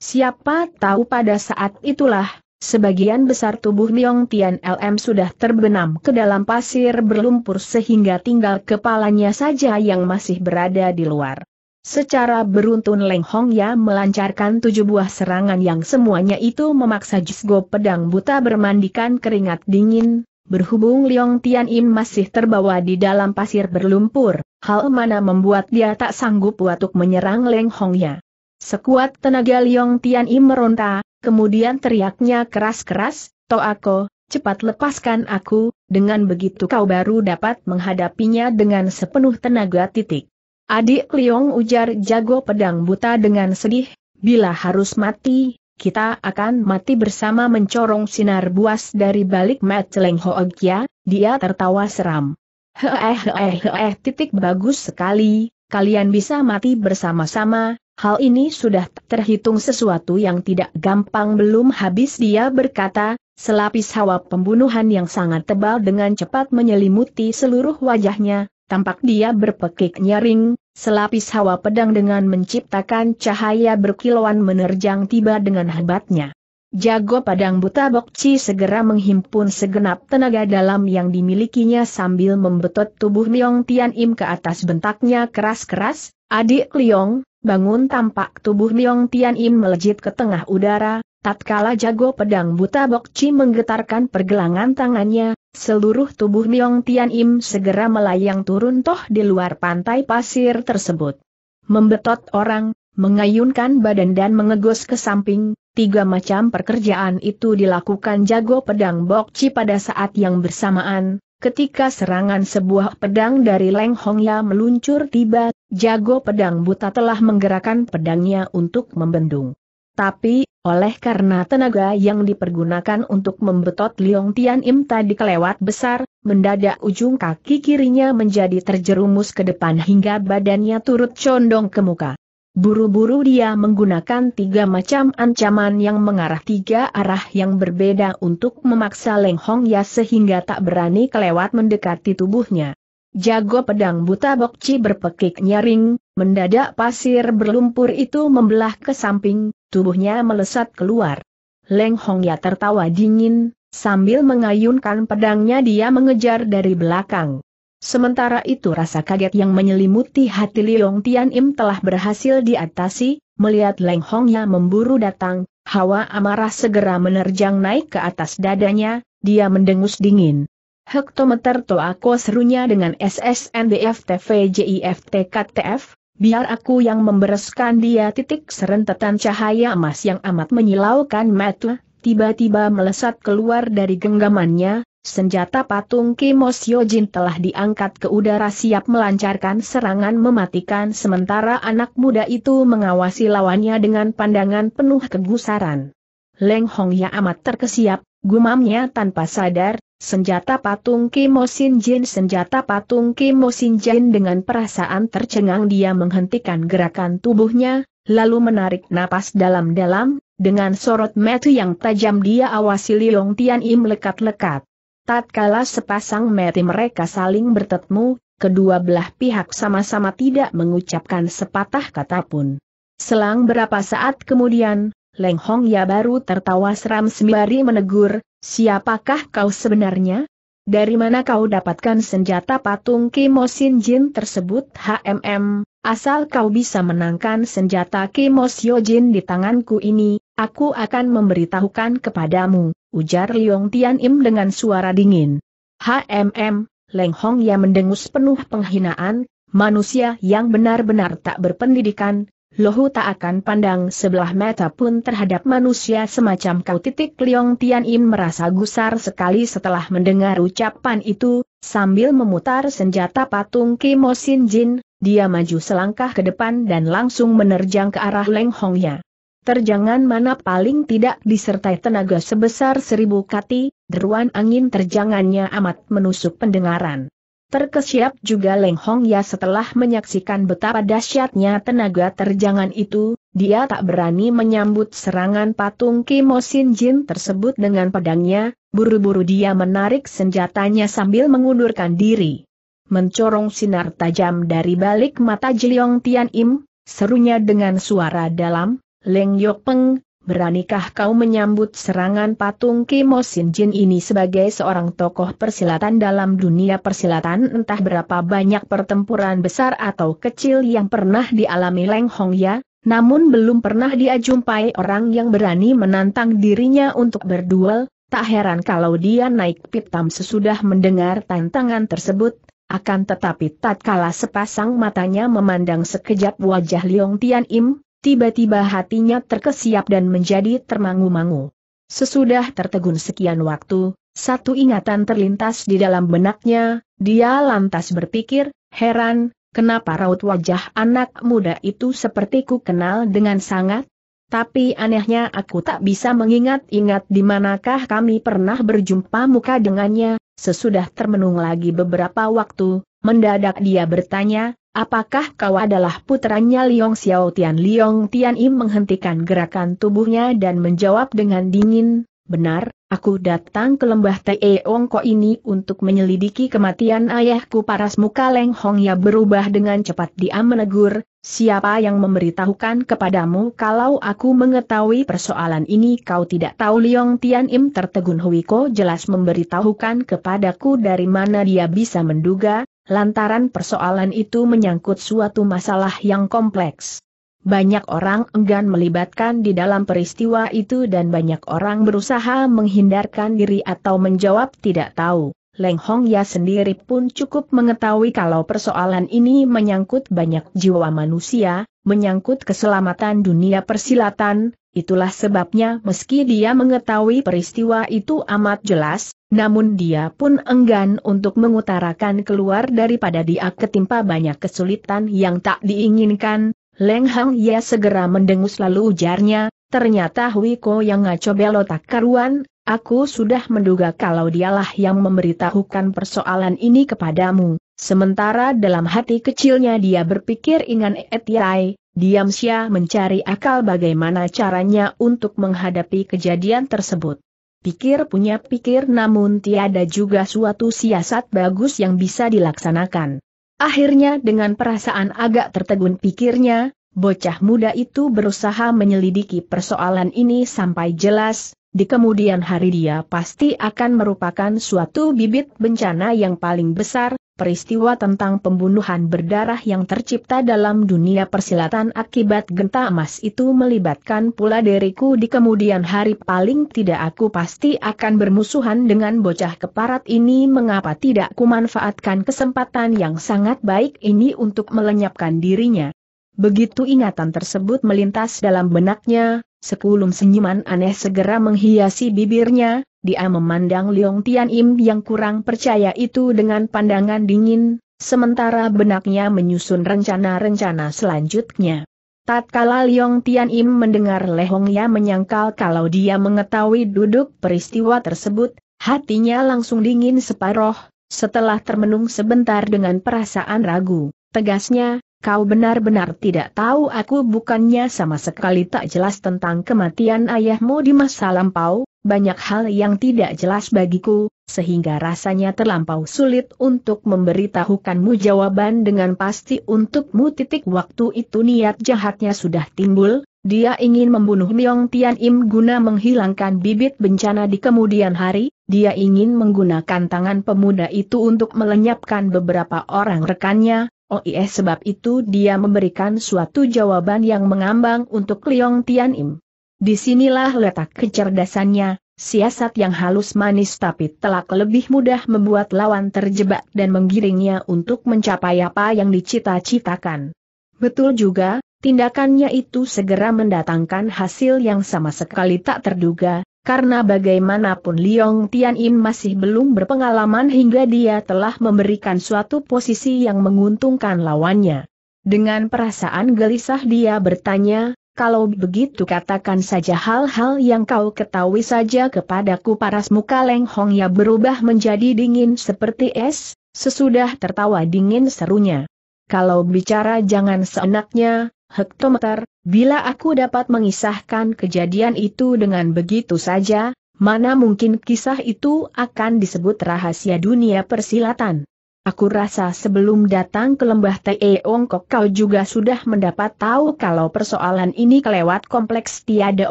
Siapa tahu pada saat itulah, sebagian besar tubuh Myong Tian LM sudah terbenam ke dalam pasir berlumpur sehingga tinggal kepalanya saja yang masih berada di luar. Secara beruntun Leng Hong Ya melancarkan tujuh buah serangan yang semuanya itu memaksa Jisgo pedang buta bermandikan keringat dingin, Berhubung Liong Tian Im masih terbawa di dalam pasir berlumpur, hal mana membuat dia tak sanggup untuk menyerang Leng Hongnya. Sekuat tenaga Liong Tian Im meronta, kemudian teriaknya keras-keras, Toako, cepat lepaskan aku, dengan begitu kau baru dapat menghadapinya dengan sepenuh tenaga titik. Adik Liong ujar jago pedang buta dengan sedih, bila harus mati, kita akan mati bersama mencorong sinar buas dari balik mat celeng Hoogya, dia tertawa seram. Hehehehe. Eh, eh, eh, titik bagus sekali, kalian bisa mati bersama-sama, hal ini sudah terhitung sesuatu yang tidak gampang belum habis dia berkata, selapis hawa pembunuhan yang sangat tebal dengan cepat menyelimuti seluruh wajahnya, tampak dia berpekik nyaring, selapis hawa pedang dengan menciptakan cahaya berkilauan menerjang tiba dengan hebatnya. Jago Padang Buta Bokci segera menghimpun segenap tenaga dalam yang dimilikinya sambil membetot tubuh Liong Tian Im ke atas bentaknya keras-keras, adik Liong, bangun tampak tubuh Liong Tian Im melejit ke tengah udara, Tatkala jago pedang buta Bokci menggetarkan pergelangan tangannya, seluruh tubuh Niong Tian Im segera melayang turun toh di luar pantai pasir tersebut. Membetot orang, mengayunkan badan dan mengegos ke samping, tiga macam pekerjaan itu dilakukan jago pedang Bokci pada saat yang bersamaan, Ketika serangan sebuah pedang dari Leng Hongya meluncur tiba, jago pedang buta telah menggerakkan pedangnya untuk membendung. Tapi, oleh karena tenaga yang dipergunakan untuk membetot Liong Tian Im tadi kelewat besar, mendadak ujung kaki kirinya menjadi terjerumus ke depan hingga badannya turut condong ke muka. Buru-buru dia menggunakan tiga macam ancaman yang mengarah tiga arah yang berbeda untuk memaksa Leng Hong Ya sehingga tak berani kelewat mendekati tubuhnya. Jago pedang buta Bokci berpekik nyaring, Mendadak pasir berlumpur itu membelah ke samping, tubuhnya melesat keluar. Leng Hongya tertawa dingin, sambil mengayunkan pedangnya dia mengejar dari belakang. Sementara itu rasa kaget yang menyelimuti hati Liong Tian Im telah berhasil diatasi, melihat Leng Hongya memburu datang, hawa amarah segera menerjang naik ke atas dadanya, dia mendengus dingin. Hektometer Toako serunya dengan SSNDF TVJIF TKTF, biar aku yang membereskan dia titik serentetan cahaya emas yang amat menyilaukan mata, tiba-tiba melesat keluar dari genggamannya, senjata patung Kemos Yojin telah diangkat ke udara siap melancarkan serangan mematikan sementara anak muda itu mengawasi lawannya dengan pandangan penuh kegusaran. Leng Hong ya amat terkesiap, gumamnya tanpa sadar, Senjata patung Kimo Jin. Senjata patung Kimo Jin dengan perasaan tercengang dia menghentikan gerakan tubuhnya, lalu menarik napas dalam-dalam, dengan sorot metu yang tajam dia awasi Liong Tian Im lekat-lekat. Tatkala sepasang mata mereka saling bertemu, kedua belah pihak sama-sama tidak mengucapkan sepatah kata pun. Selang berapa saat kemudian, Leng Hong Ya baru tertawa seram sembari menegur, siapakah kau sebenarnya? Dari mana kau dapatkan senjata patung Kimo Jin tersebut HMM, asal kau bisa menangkan senjata Kimo Jin di tanganku ini, aku akan memberitahukan kepadamu, ujar Liong Tian Im dengan suara dingin. HMM, Leng Hong Ya mendengus penuh penghinaan, manusia yang benar-benar tak berpendidikan, Lohu tak akan pandang sebelah mata pun terhadap manusia semacam kau titik Liong Tian Im merasa gusar sekali setelah mendengar ucapan itu, sambil memutar senjata patung Kimo Sin Jin, dia maju selangkah ke depan dan langsung menerjang ke arah Leng Hongnya. Terjangan mana paling tidak disertai tenaga sebesar seribu kati, deruan angin terjangannya amat menusuk pendengaran. Terkesiap juga Leng Hong Ya setelah menyaksikan betapa dahsyatnya tenaga terjangan itu, dia tak berani menyambut serangan patung Kimo Sin Jin tersebut dengan pedangnya, buru-buru dia menarik senjatanya sambil mengundurkan diri. Mencorong sinar tajam dari balik mata Jiliong Tian Im, serunya dengan suara dalam, Leng Yok Peng, beranikah kau menyambut serangan patung Kimo Jin ini sebagai seorang tokoh persilatan dalam dunia persilatan entah berapa banyak pertempuran besar atau kecil yang pernah dialami Leng Hong Ya, namun belum pernah dia jumpai orang yang berani menantang dirinya untuk berduel, tak heran kalau dia naik pitam sesudah mendengar tantangan tersebut, akan tetapi tatkala sepasang matanya memandang sekejap wajah Leong Tian Im, Tiba-tiba hatinya terkesiap dan menjadi termangu-mangu. Sesudah tertegun sekian waktu, satu ingatan terlintas di dalam benaknya, dia lantas berpikir, heran, kenapa raut wajah anak muda itu seperti ku kenal dengan sangat? Tapi anehnya aku tak bisa mengingat-ingat di manakah kami pernah berjumpa muka dengannya, sesudah termenung lagi beberapa waktu, mendadak dia bertanya, Apakah kau adalah putranya Liong Xiao Tian? Liong Tian Im menghentikan gerakan tubuhnya dan menjawab dengan dingin, benar, aku datang ke lembah Teong Ko ini untuk menyelidiki kematian ayahku paras muka Leng Hong ya berubah dengan cepat dia menegur, siapa yang memberitahukan kepadamu kalau aku mengetahui persoalan ini kau tidak tahu Liong Tian Im tertegun Huiko jelas memberitahukan kepadaku dari mana dia bisa menduga, Lantaran persoalan itu menyangkut suatu masalah yang kompleks. Banyak orang enggan melibatkan di dalam peristiwa itu dan banyak orang berusaha menghindarkan diri atau menjawab tidak tahu. Leng Hong Ya sendiri pun cukup mengetahui kalau persoalan ini menyangkut banyak jiwa manusia, menyangkut keselamatan dunia persilatan, itulah sebabnya meski dia mengetahui peristiwa itu amat jelas, namun dia pun enggan untuk mengutarakan keluar daripada dia ketimpa banyak kesulitan yang tak diinginkan, Leng Hang Ye segera mendengus lalu ujarnya, ternyata Wiko yang ngaco belotak karuan, aku sudah menduga kalau dialah yang memberitahukan persoalan ini kepadamu. Sementara dalam hati kecilnya dia berpikir ingan Etiai, diam sia mencari akal bagaimana caranya untuk menghadapi kejadian tersebut pikir punya pikir namun tiada juga suatu siasat bagus yang bisa dilaksanakan. Akhirnya dengan perasaan agak tertegun pikirnya, bocah muda itu berusaha menyelidiki persoalan ini sampai jelas, di kemudian hari dia pasti akan merupakan suatu bibit bencana yang paling besar, peristiwa tentang pembunuhan berdarah yang tercipta dalam dunia persilatan akibat genta emas itu melibatkan pula diriku di kemudian hari paling tidak aku pasti akan bermusuhan dengan bocah keparat ini mengapa tidak kumanfaatkan kesempatan yang sangat baik ini untuk melenyapkan dirinya. Begitu ingatan tersebut melintas dalam benaknya, sekulum senyuman aneh segera menghiasi bibirnya, dia memandang Leong Tian Im yang kurang percaya itu dengan pandangan dingin, sementara benaknya menyusun rencana-rencana selanjutnya. Tatkala Leong Tian Im mendengar Lehong Ya menyangkal kalau dia mengetahui duduk peristiwa tersebut, hatinya langsung dingin separoh, setelah termenung sebentar dengan perasaan ragu, tegasnya, kau benar-benar tidak tahu aku bukannya sama sekali tak jelas tentang kematian ayahmu di masa lampau, banyak hal yang tidak jelas bagiku, sehingga rasanya terlampau sulit untuk memberitahukanmu jawaban dengan pasti untukmu titik waktu itu niat jahatnya sudah timbul, dia ingin membunuh Myong Tian Im guna menghilangkan bibit bencana di kemudian hari, dia ingin menggunakan tangan pemuda itu untuk melenyapkan beberapa orang rekannya, Oh iya, sebab itu dia memberikan suatu jawaban yang mengambang untuk Leong Tian Im. Disinilah letak kecerdasannya, siasat yang halus manis tapi telak lebih mudah membuat lawan terjebak dan menggiringnya untuk mencapai apa yang dicita-citakan. Betul juga, tindakannya itu segera mendatangkan hasil yang sama sekali tak terduga, karena bagaimanapun Liong Tian Im masih belum berpengalaman hingga dia telah memberikan suatu posisi yang menguntungkan lawannya. Dengan perasaan gelisah dia bertanya, kalau begitu katakan saja hal-hal yang kau ketahui saja kepadaku paras muka Leng Hong ya berubah menjadi dingin seperti es, sesudah tertawa dingin serunya. Kalau bicara jangan seenaknya, hektometer, bila aku dapat mengisahkan kejadian itu dengan begitu saja, mana mungkin kisah itu akan disebut rahasia dunia persilatan. Aku rasa sebelum datang ke lembah T.E. Ongkok kau juga sudah mendapat tahu kalau persoalan ini kelewat kompleks tiada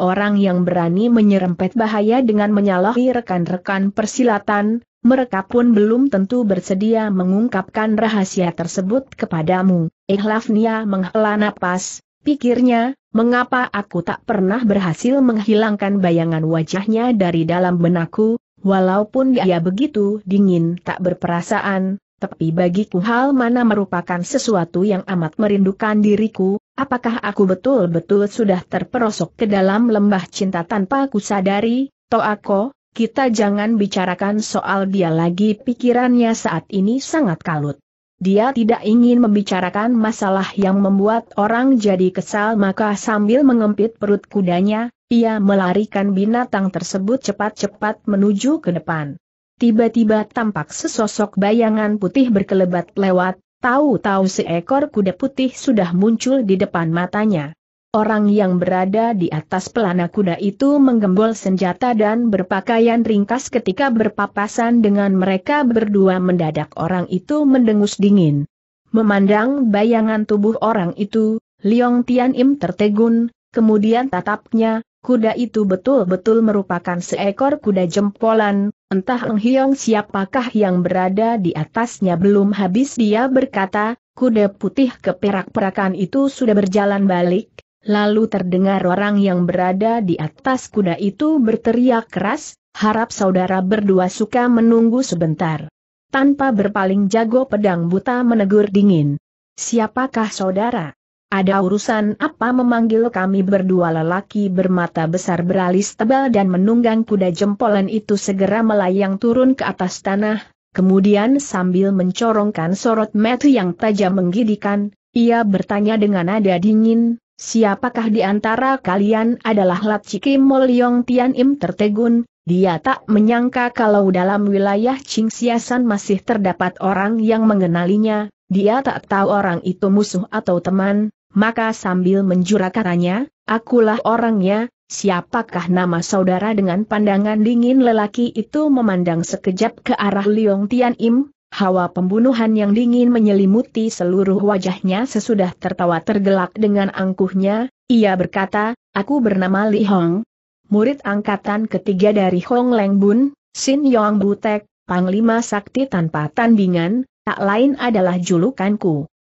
orang yang berani menyerempet bahaya dengan menyalahi rekan-rekan persilatan, mereka pun belum tentu bersedia mengungkapkan rahasia tersebut kepadamu. Ihlafnia menghela napas, pikirnya, mengapa aku tak pernah berhasil menghilangkan bayangan wajahnya dari dalam benakku, walaupun dia begitu dingin tak berperasaan, tapi bagiku hal mana merupakan sesuatu yang amat merindukan diriku, apakah aku betul-betul sudah terperosok ke dalam lembah cinta tanpa ku sadari, Toako, kita jangan bicarakan soal dia lagi pikirannya saat ini sangat kalut. Dia tidak ingin membicarakan masalah yang membuat orang jadi kesal maka sambil mengempit perut kudanya, ia melarikan binatang tersebut cepat-cepat menuju ke depan. Tiba-tiba tampak sesosok bayangan putih berkelebat lewat, tahu-tahu seekor kuda putih sudah muncul di depan matanya. Orang yang berada di atas pelana kuda itu menggembol senjata dan berpakaian ringkas ketika berpapasan dengan mereka berdua mendadak orang itu mendengus dingin. Memandang bayangan tubuh orang itu, Liong Tian Im tertegun, kemudian tatapnya, Kuda itu betul-betul merupakan seekor kuda jempolan, entah Eng Hiong siapakah yang berada di atasnya belum habis dia berkata, kuda putih keperak-perakan itu sudah berjalan balik, lalu terdengar orang yang berada di atas kuda itu berteriak keras, harap saudara berdua suka menunggu sebentar. Tanpa berpaling jago pedang buta menegur dingin. Siapakah saudara? Ada urusan apa memanggil kami berdua lelaki bermata besar beralis tebal dan menunggang kuda jempolan itu segera melayang turun ke atas tanah, kemudian sambil mencorongkan sorot mata yang tajam menggidikan, ia bertanya dengan nada dingin, siapakah di antara kalian adalah Latchiki Molyong Tian Im tertegun, dia tak menyangka kalau dalam wilayah Siasan masih terdapat orang yang mengenalinya, dia tak tahu orang itu musuh atau teman, maka sambil menjura katanya, akulah orangnya, siapakah nama saudara dengan pandangan dingin lelaki itu memandang sekejap ke arah Liong Tian Im, hawa pembunuhan yang dingin menyelimuti seluruh wajahnya sesudah tertawa tergelak dengan angkuhnya, ia berkata, aku bernama Li Hong, murid angkatan ketiga dari Hong Leng Bun, Sin Yong Butek, Panglima Sakti tanpa tandingan, tak lain adalah julukanku.